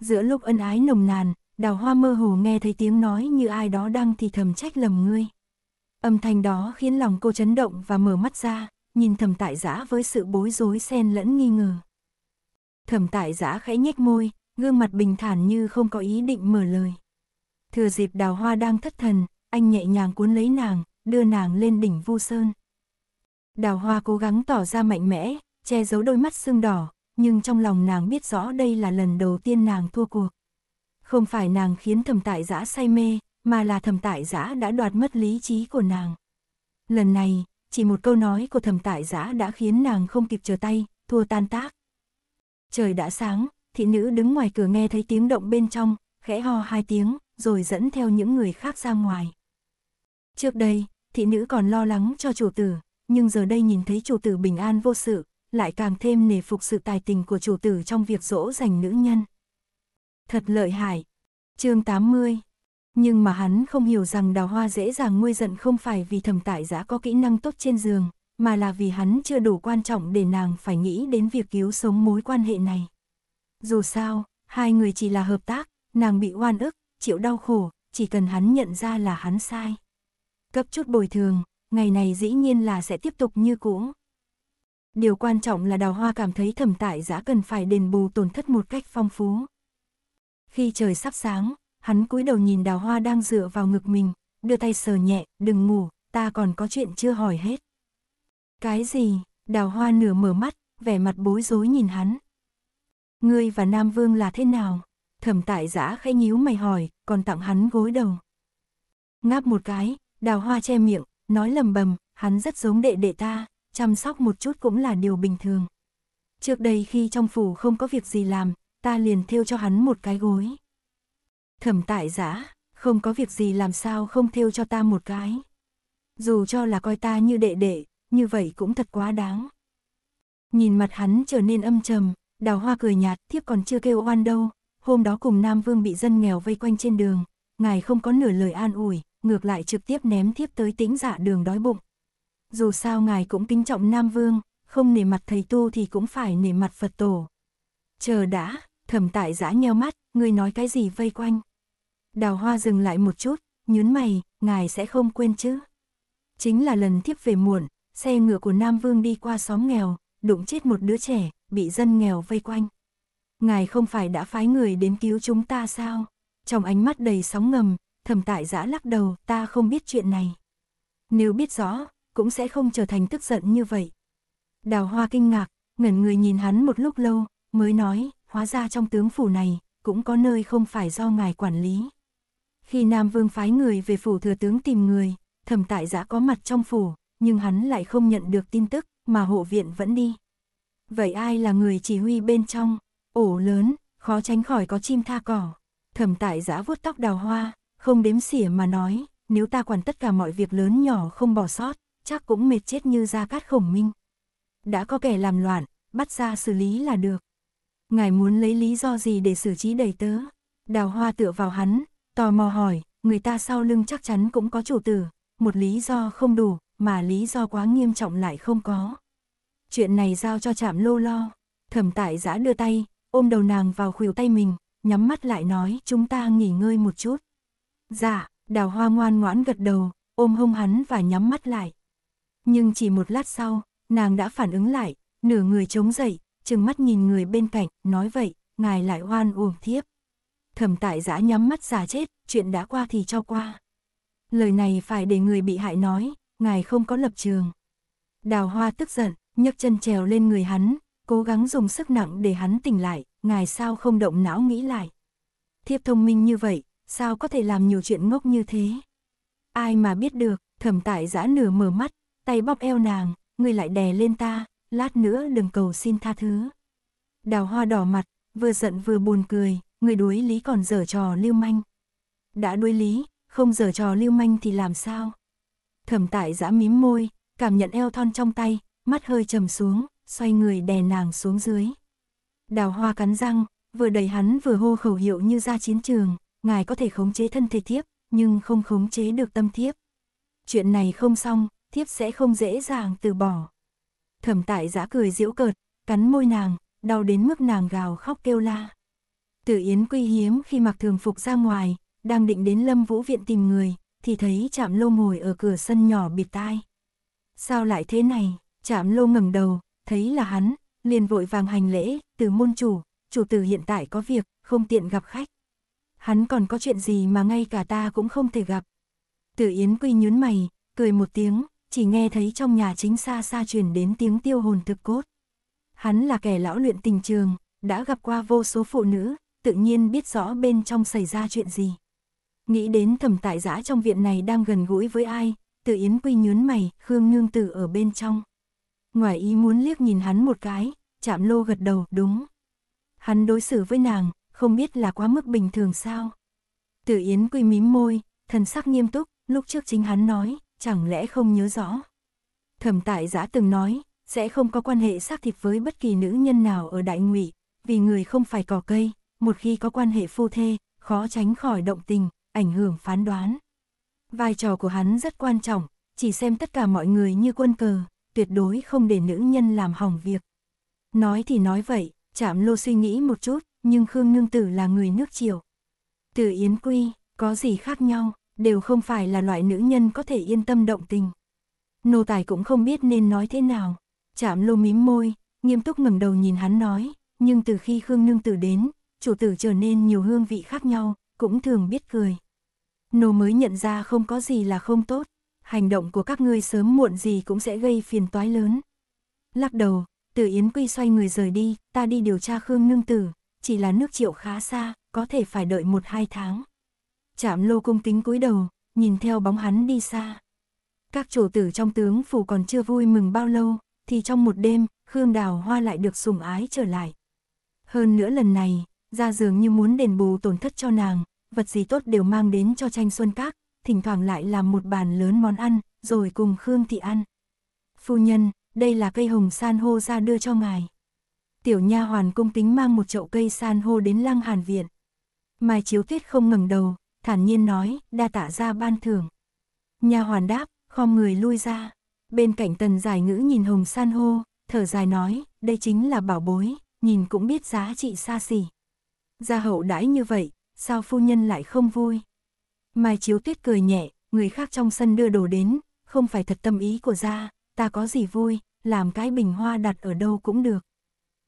Giữa lúc ân ái nồng nàn, đào hoa mơ hồ nghe thấy tiếng nói như ai đó đang thì thầm trách lầm ngươi. Âm thanh đó khiến lòng cô chấn động và mở mắt ra, nhìn thầm tại giã với sự bối rối xen lẫn nghi ngờ. Thẩm tại giã khẽ nhếch môi, gương mặt bình thản như không có ý định mở lời. Thừa dịp đào hoa đang thất thần, anh nhẹ nhàng cuốn lấy nàng, đưa nàng lên đỉnh vu sơn. Đào hoa cố gắng tỏ ra mạnh mẽ, che giấu đôi mắt sưng đỏ, nhưng trong lòng nàng biết rõ đây là lần đầu tiên nàng thua cuộc. Không phải nàng khiến thầm tại giã say mê, mà là thầm tại giã đã đoạt mất lý trí của nàng. Lần này, chỉ một câu nói của thầm tại giã đã khiến nàng không kịp trở tay, thua tan tác. Trời đã sáng, thị nữ đứng ngoài cửa nghe thấy tiếng động bên trong, khẽ ho hai tiếng, rồi dẫn theo những người khác ra ngoài. Trước đây, thị nữ còn lo lắng cho chủ tử, nhưng giờ đây nhìn thấy chủ tử bình an vô sự, lại càng thêm nề phục sự tài tình của chủ tử trong việc dỗ dành nữ nhân. Thật lợi hại. chương 80 Nhưng mà hắn không hiểu rằng đào hoa dễ dàng nguôi giận không phải vì thẩm tại giã có kỹ năng tốt trên giường, mà là vì hắn chưa đủ quan trọng để nàng phải nghĩ đến việc cứu sống mối quan hệ này. Dù sao, hai người chỉ là hợp tác, nàng bị oan ức, chịu đau khổ, chỉ cần hắn nhận ra là hắn sai. Cấp chút bồi thường, ngày này dĩ nhiên là sẽ tiếp tục như cũ. Điều quan trọng là đào hoa cảm thấy thẩm tại giã cần phải đền bù tổn thất một cách phong phú. Khi trời sắp sáng, hắn cúi đầu nhìn đào hoa đang dựa vào ngực mình, đưa tay sờ nhẹ, đừng ngủ, ta còn có chuyện chưa hỏi hết. Cái gì, đào hoa nửa mở mắt, vẻ mặt bối rối nhìn hắn, Ngươi và Nam Vương là thế nào? Thẩm tại giã khẽ nhíu mày hỏi, còn tặng hắn gối đầu. Ngáp một cái, đào hoa che miệng, nói lầm bầm, hắn rất giống đệ đệ ta, chăm sóc một chút cũng là điều bình thường. Trước đây khi trong phủ không có việc gì làm, ta liền thêu cho hắn một cái gối. Thẩm tại giã, không có việc gì làm sao không thêu cho ta một cái. Dù cho là coi ta như đệ đệ, như vậy cũng thật quá đáng. Nhìn mặt hắn trở nên âm trầm, Đào hoa cười nhạt, thiếp còn chưa kêu oan đâu, hôm đó cùng Nam Vương bị dân nghèo vây quanh trên đường, ngài không có nửa lời an ủi, ngược lại trực tiếp ném thiếp tới tính dạ đường đói bụng. Dù sao ngài cũng kính trọng Nam Vương, không nể mặt thầy tu thì cũng phải nể mặt Phật tổ. Chờ đã, thẩm tại giã nheo mắt, ngươi nói cái gì vây quanh. Đào hoa dừng lại một chút, nhún mày, ngài sẽ không quên chứ. Chính là lần thiếp về muộn, xe ngựa của Nam Vương đi qua xóm nghèo, đụng chết một đứa trẻ, bị dân nghèo vây quanh. Ngài không phải đã phái người đến cứu chúng ta sao? Trong ánh mắt đầy sóng ngầm, thẩm tại giã lắc đầu, ta không biết chuyện này. Nếu biết rõ, cũng sẽ không trở thành tức giận như vậy. Đào hoa kinh ngạc, ngẩn người nhìn hắn một lúc lâu, mới nói, hóa ra trong tướng phủ này, cũng có nơi không phải do ngài quản lý. Khi Nam Vương phái người về phủ thừa tướng tìm người, thẩm tại giã có mặt trong phủ, nhưng hắn lại không nhận được tin tức, mà hộ viện vẫn đi. Vậy ai là người chỉ huy bên trong? Ổ lớn, khó tránh khỏi có chim tha cỏ. Thẩm tại giã vuốt tóc đào hoa, không đếm xỉa mà nói, nếu ta quản tất cả mọi việc lớn nhỏ không bỏ sót, chắc cũng mệt chết như ra cát khổng minh. Đã có kẻ làm loạn, bắt ra xử lý là được. Ngài muốn lấy lý do gì để xử trí đầy tớ? Đào hoa tựa vào hắn, tò mò hỏi, người ta sau lưng chắc chắn cũng có chủ tử, một lý do không đủ, mà lý do quá nghiêm trọng lại không có chuyện này giao cho chạm lô lo. Thẩm tại giã đưa tay, ôm đầu nàng vào khuỷu tay mình, nhắm mắt lại nói chúng ta nghỉ ngơi một chút. Dạ, đào hoa ngoan ngoãn gật đầu, ôm hông hắn và nhắm mắt lại. Nhưng chỉ một lát sau, nàng đã phản ứng lại, nửa người chống dậy, chừng mắt nhìn người bên cạnh, nói vậy, ngài lại hoan uổng thiếp. Thẩm tại giã nhắm mắt giả chết, chuyện đã qua thì cho qua. Lời này phải để người bị hại nói, ngài không có lập trường. Đào hoa tức giận, nhấc chân trèo lên người hắn, cố gắng dùng sức nặng để hắn tỉnh lại, ngài sao không động não nghĩ lại. Thiếp thông minh như vậy, sao có thể làm nhiều chuyện ngốc như thế? Ai mà biết được, thẩm tại giã nửa mở mắt, tay bóp eo nàng, người lại đè lên ta, lát nữa đừng cầu xin tha thứ. Đào hoa đỏ mặt, vừa giận vừa buồn cười, người đuối lý còn dở trò lưu manh. Đã đuối lý, không dở trò lưu manh thì làm sao? Thẩm tại giã mím môi, cảm nhận eo thon trong tay, mắt hơi trầm xuống, xoay người đè nàng xuống dưới. Đào hoa cắn răng, vừa đẩy hắn vừa hô khẩu hiệu như ra chiến trường, ngài có thể khống chế thân thể thiếp, nhưng không khống chế được tâm thiếp. Chuyện này không xong, thiếp sẽ không dễ dàng từ bỏ. Thẩm tại giã cười giễu cợt, cắn môi nàng, đau đến mức nàng gào khóc kêu la. Tử Yến quy hiếm khi mặc thường phục ra ngoài, đang định đến Lâm Vũ Viện tìm người, thì thấy chạm lô ngồi ở cửa sân nhỏ bịt tai. Sao lại thế này? Chạm lô ngẩng đầu, thấy là hắn, liền vội vàng hành lễ, từ môn chủ, chủ tử hiện tại có việc, không tiện gặp khách. Hắn còn có chuyện gì mà ngay cả ta cũng không thể gặp. Tử Yến Quy nhún mày, cười một tiếng, chỉ nghe thấy trong nhà chính xa xa truyền đến tiếng tiêu hồn thực cốt. Hắn là kẻ lão luyện tình trường, đã gặp qua vô số phụ nữ, tự nhiên biết rõ bên trong xảy ra chuyện gì. Nghĩ đến thẩm tại giã trong viện này đang gần gũi với ai, Tử Yến Quy nhún mày, Khương Nương Tử ở bên trong ngoài ý muốn liếc nhìn hắn một cái, chạm lô gật đầu, đúng. Hắn đối xử với nàng, không biết là quá mức bình thường sao. Tử Yến quy mím môi, thần sắc nghiêm túc, lúc trước chính hắn nói, chẳng lẽ không nhớ rõ. Thẩm tại giã từng nói, sẽ không có quan hệ xác thịt với bất kỳ nữ nhân nào ở đại ngụy, vì người không phải cỏ cây, một khi có quan hệ phu thê, khó tránh khỏi động tình, ảnh hưởng phán đoán. Vai trò của hắn rất quan trọng, chỉ xem tất cả mọi người như quân cờ, tuyệt đối không để nữ nhân làm hỏng việc. Nói thì nói vậy, chạm lô suy nghĩ một chút, nhưng Khương Nương Tử là người nước triều. Từ Yến Quy, có gì khác nhau, đều không phải là loại nữ nhân có thể yên tâm động tình. Nô tài cũng không biết nên nói thế nào. Chạm lô mím môi, nghiêm túc ngẩng đầu nhìn hắn nói, nhưng từ khi Khương Nương Tử đến, chủ tử trở nên nhiều hương vị khác nhau, cũng thường biết cười. Nô mới nhận ra không có gì là không tốt hành động của các ngươi sớm muộn gì cũng sẽ gây phiền toái lớn. Lắc đầu, Từ Yến Quy xoay người rời đi, ta đi điều tra Khương Nương Tử, chỉ là nước triệu khá xa, có thể phải đợi một hai tháng. Chạm lô cung kính cúi đầu, nhìn theo bóng hắn đi xa. Các chủ tử trong tướng phủ còn chưa vui mừng bao lâu, thì trong một đêm, Khương Đào Hoa lại được sủng ái trở lại. Hơn nữa lần này, ra dường như muốn đền bù tổn thất cho nàng, vật gì tốt đều mang đến cho tranh xuân các, thỉnh thoảng lại làm một bàn lớn món ăn, rồi cùng Khương Thị ăn. Phu nhân, đây là cây hồng san hô ra đưa cho ngài. Tiểu nha hoàn cung tính mang một chậu cây san hô đến lăng hàn viện. Mai chiếu tuyết không ngẩng đầu, thản nhiên nói, đa tạ ra ban thưởng. Nha hoàn đáp, khom người lui ra. Bên cạnh tần dài ngữ nhìn hồng san hô, thở dài nói, đây chính là bảo bối, nhìn cũng biết giá trị xa xỉ. Gia hậu đãi như vậy, sao phu nhân lại không vui? Mai Chiếu Tuyết cười nhẹ, người khác trong sân đưa đồ đến, không phải thật tâm ý của gia, ta có gì vui, làm cái bình hoa đặt ở đâu cũng được.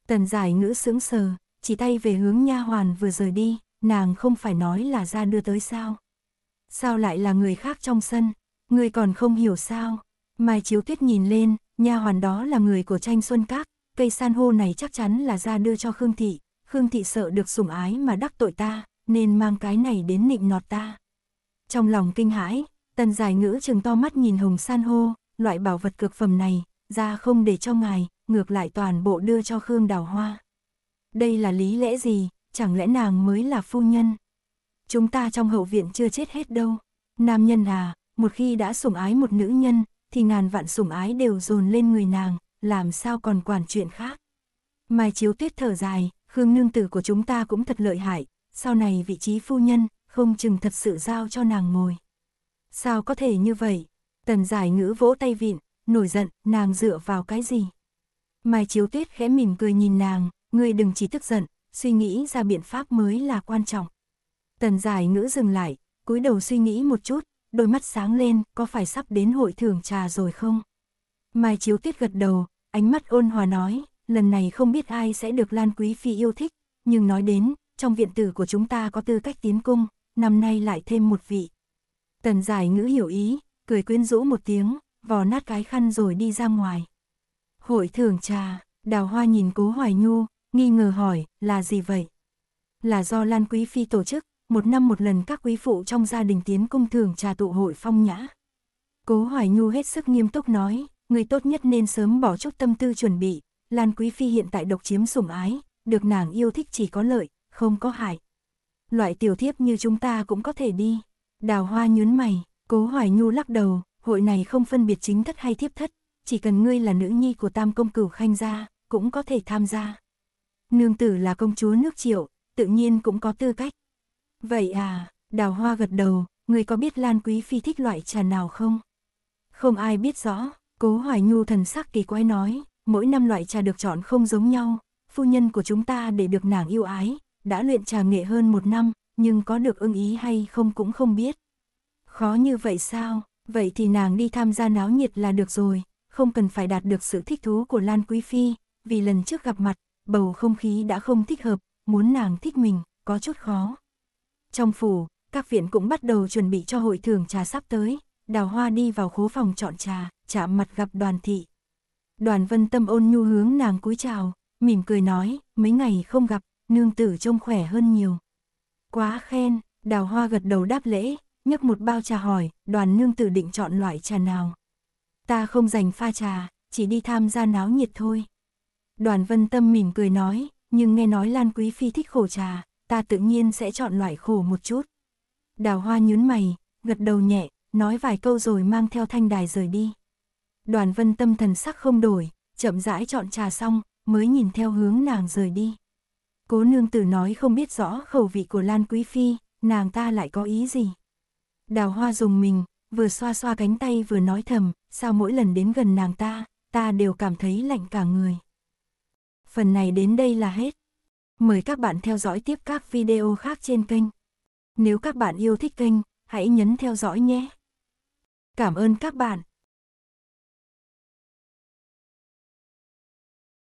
Tần giải ngữ sững sờ, chỉ tay về hướng nha hoàn vừa rời đi, nàng không phải nói là gia đưa tới sao. Sao lại là người khác trong sân, người còn không hiểu sao. Mai Chiếu Tuyết nhìn lên, nha hoàn đó là người của tranh Xuân Các, cây san hô này chắc chắn là gia đưa cho Khương Thị, Khương Thị sợ được sủng ái mà đắc tội ta, nên mang cái này đến nịnh nọt ta. Trong lòng kinh hãi, tần giải ngữ chừng to mắt nhìn hồng san hô, loại bảo vật cực phẩm này, ra không để cho ngài, ngược lại toàn bộ đưa cho Khương Đào Hoa. Đây là lý lẽ gì, chẳng lẽ nàng mới là phu nhân? Chúng ta trong hậu viện chưa chết hết đâu. Nam nhân à, một khi đã sủng ái một nữ nhân, thì ngàn vạn sủng ái đều dồn lên người nàng, làm sao còn quản chuyện khác. Mai Chiếu Tuyết thở dài, Khương nương tử của chúng ta cũng thật lợi hại, sau này vị trí phu nhân, không chừng thật sự giao cho nàng ngồi. Sao có thể như vậy? Tần giải ngữ vỗ tay vịn, nổi giận, nàng dựa vào cái gì? Mai chiếu tuyết khẽ mỉm cười nhìn nàng, ngươi đừng chỉ tức giận, suy nghĩ ra biện pháp mới là quan trọng. Tần giải ngữ dừng lại, cúi đầu suy nghĩ một chút, đôi mắt sáng lên, có phải sắp đến hội thưởng trà rồi không? Mai chiếu tuyết gật đầu, ánh mắt ôn hòa nói, lần này không biết ai sẽ được Lan Quý Phi yêu thích, nhưng nói đến, trong viện tử của chúng ta có tư cách tiến cung, năm nay lại thêm một vị. Tần giải ngữ hiểu ý, cười quyến rũ một tiếng, vò nát cái khăn rồi đi ra ngoài. Hội thường trà, đào hoa nhìn cố hoài nhu, nghi ngờ hỏi, là gì vậy? Là do Lan Quý Phi tổ chức, một năm một lần các quý phụ trong gia đình tiến cung thường trà tụ hội phong nhã. Cố hoài nhu hết sức nghiêm túc nói, người tốt nhất nên sớm bỏ chút tâm tư chuẩn bị, Lan Quý Phi hiện tại độc chiếm sủng ái, được nàng yêu thích chỉ có lợi, không có hại loại tiểu thiếp như chúng ta cũng có thể đi. Đào hoa nhún mày, cố hoài nhu lắc đầu, hội này không phân biệt chính thất hay thiếp thất, chỉ cần ngươi là nữ nhi của tam công cửu khanh gia, cũng có thể tham gia. Nương tử là công chúa nước triệu, tự nhiên cũng có tư cách. Vậy à, đào hoa gật đầu, ngươi có biết Lan Quý Phi thích loại trà nào không? Không ai biết rõ, cố hoài nhu thần sắc kỳ quái nói, mỗi năm loại trà được chọn không giống nhau, phu nhân của chúng ta để được nàng yêu ái, đã luyện trà nghệ hơn một năm, nhưng có được ưng ý hay không cũng không biết. Khó như vậy sao, vậy thì nàng đi tham gia náo nhiệt là được rồi, không cần phải đạt được sự thích thú của Lan Quý Phi, vì lần trước gặp mặt, bầu không khí đã không thích hợp, muốn nàng thích mình, có chút khó. Trong phủ, các viện cũng bắt đầu chuẩn bị cho hội thưởng trà sắp tới, đào hoa đi vào khố phòng chọn trà, chạm mặt gặp đoàn thị. Đoàn vân tâm ôn nhu hướng nàng cúi chào, mỉm cười nói, mấy ngày không gặp, nương tử trông khỏe hơn nhiều. Quá khen, đào hoa gật đầu đáp lễ, nhấc một bao trà hỏi, đoàn nương tử định chọn loại trà nào. Ta không dành pha trà, chỉ đi tham gia náo nhiệt thôi. Đoàn vân tâm mỉm cười nói, nhưng nghe nói Lan Quý Phi thích khổ trà, ta tự nhiên sẽ chọn loại khổ một chút. Đào hoa nhún mày, gật đầu nhẹ, nói vài câu rồi mang theo thanh đài rời đi. Đoàn vân tâm thần sắc không đổi, chậm rãi chọn trà xong, mới nhìn theo hướng nàng rời đi. Cố nương tử nói không biết rõ khẩu vị của Lan Quý Phi, nàng ta lại có ý gì. Đào hoa dùng mình, vừa xoa xoa cánh tay vừa nói thầm, sao mỗi lần đến gần nàng ta, ta đều cảm thấy lạnh cả người. Phần này đến đây là hết. Mời các bạn theo dõi tiếp các video khác trên kênh. Nếu các bạn yêu thích kênh, hãy nhấn theo dõi nhé. Cảm ơn các bạn.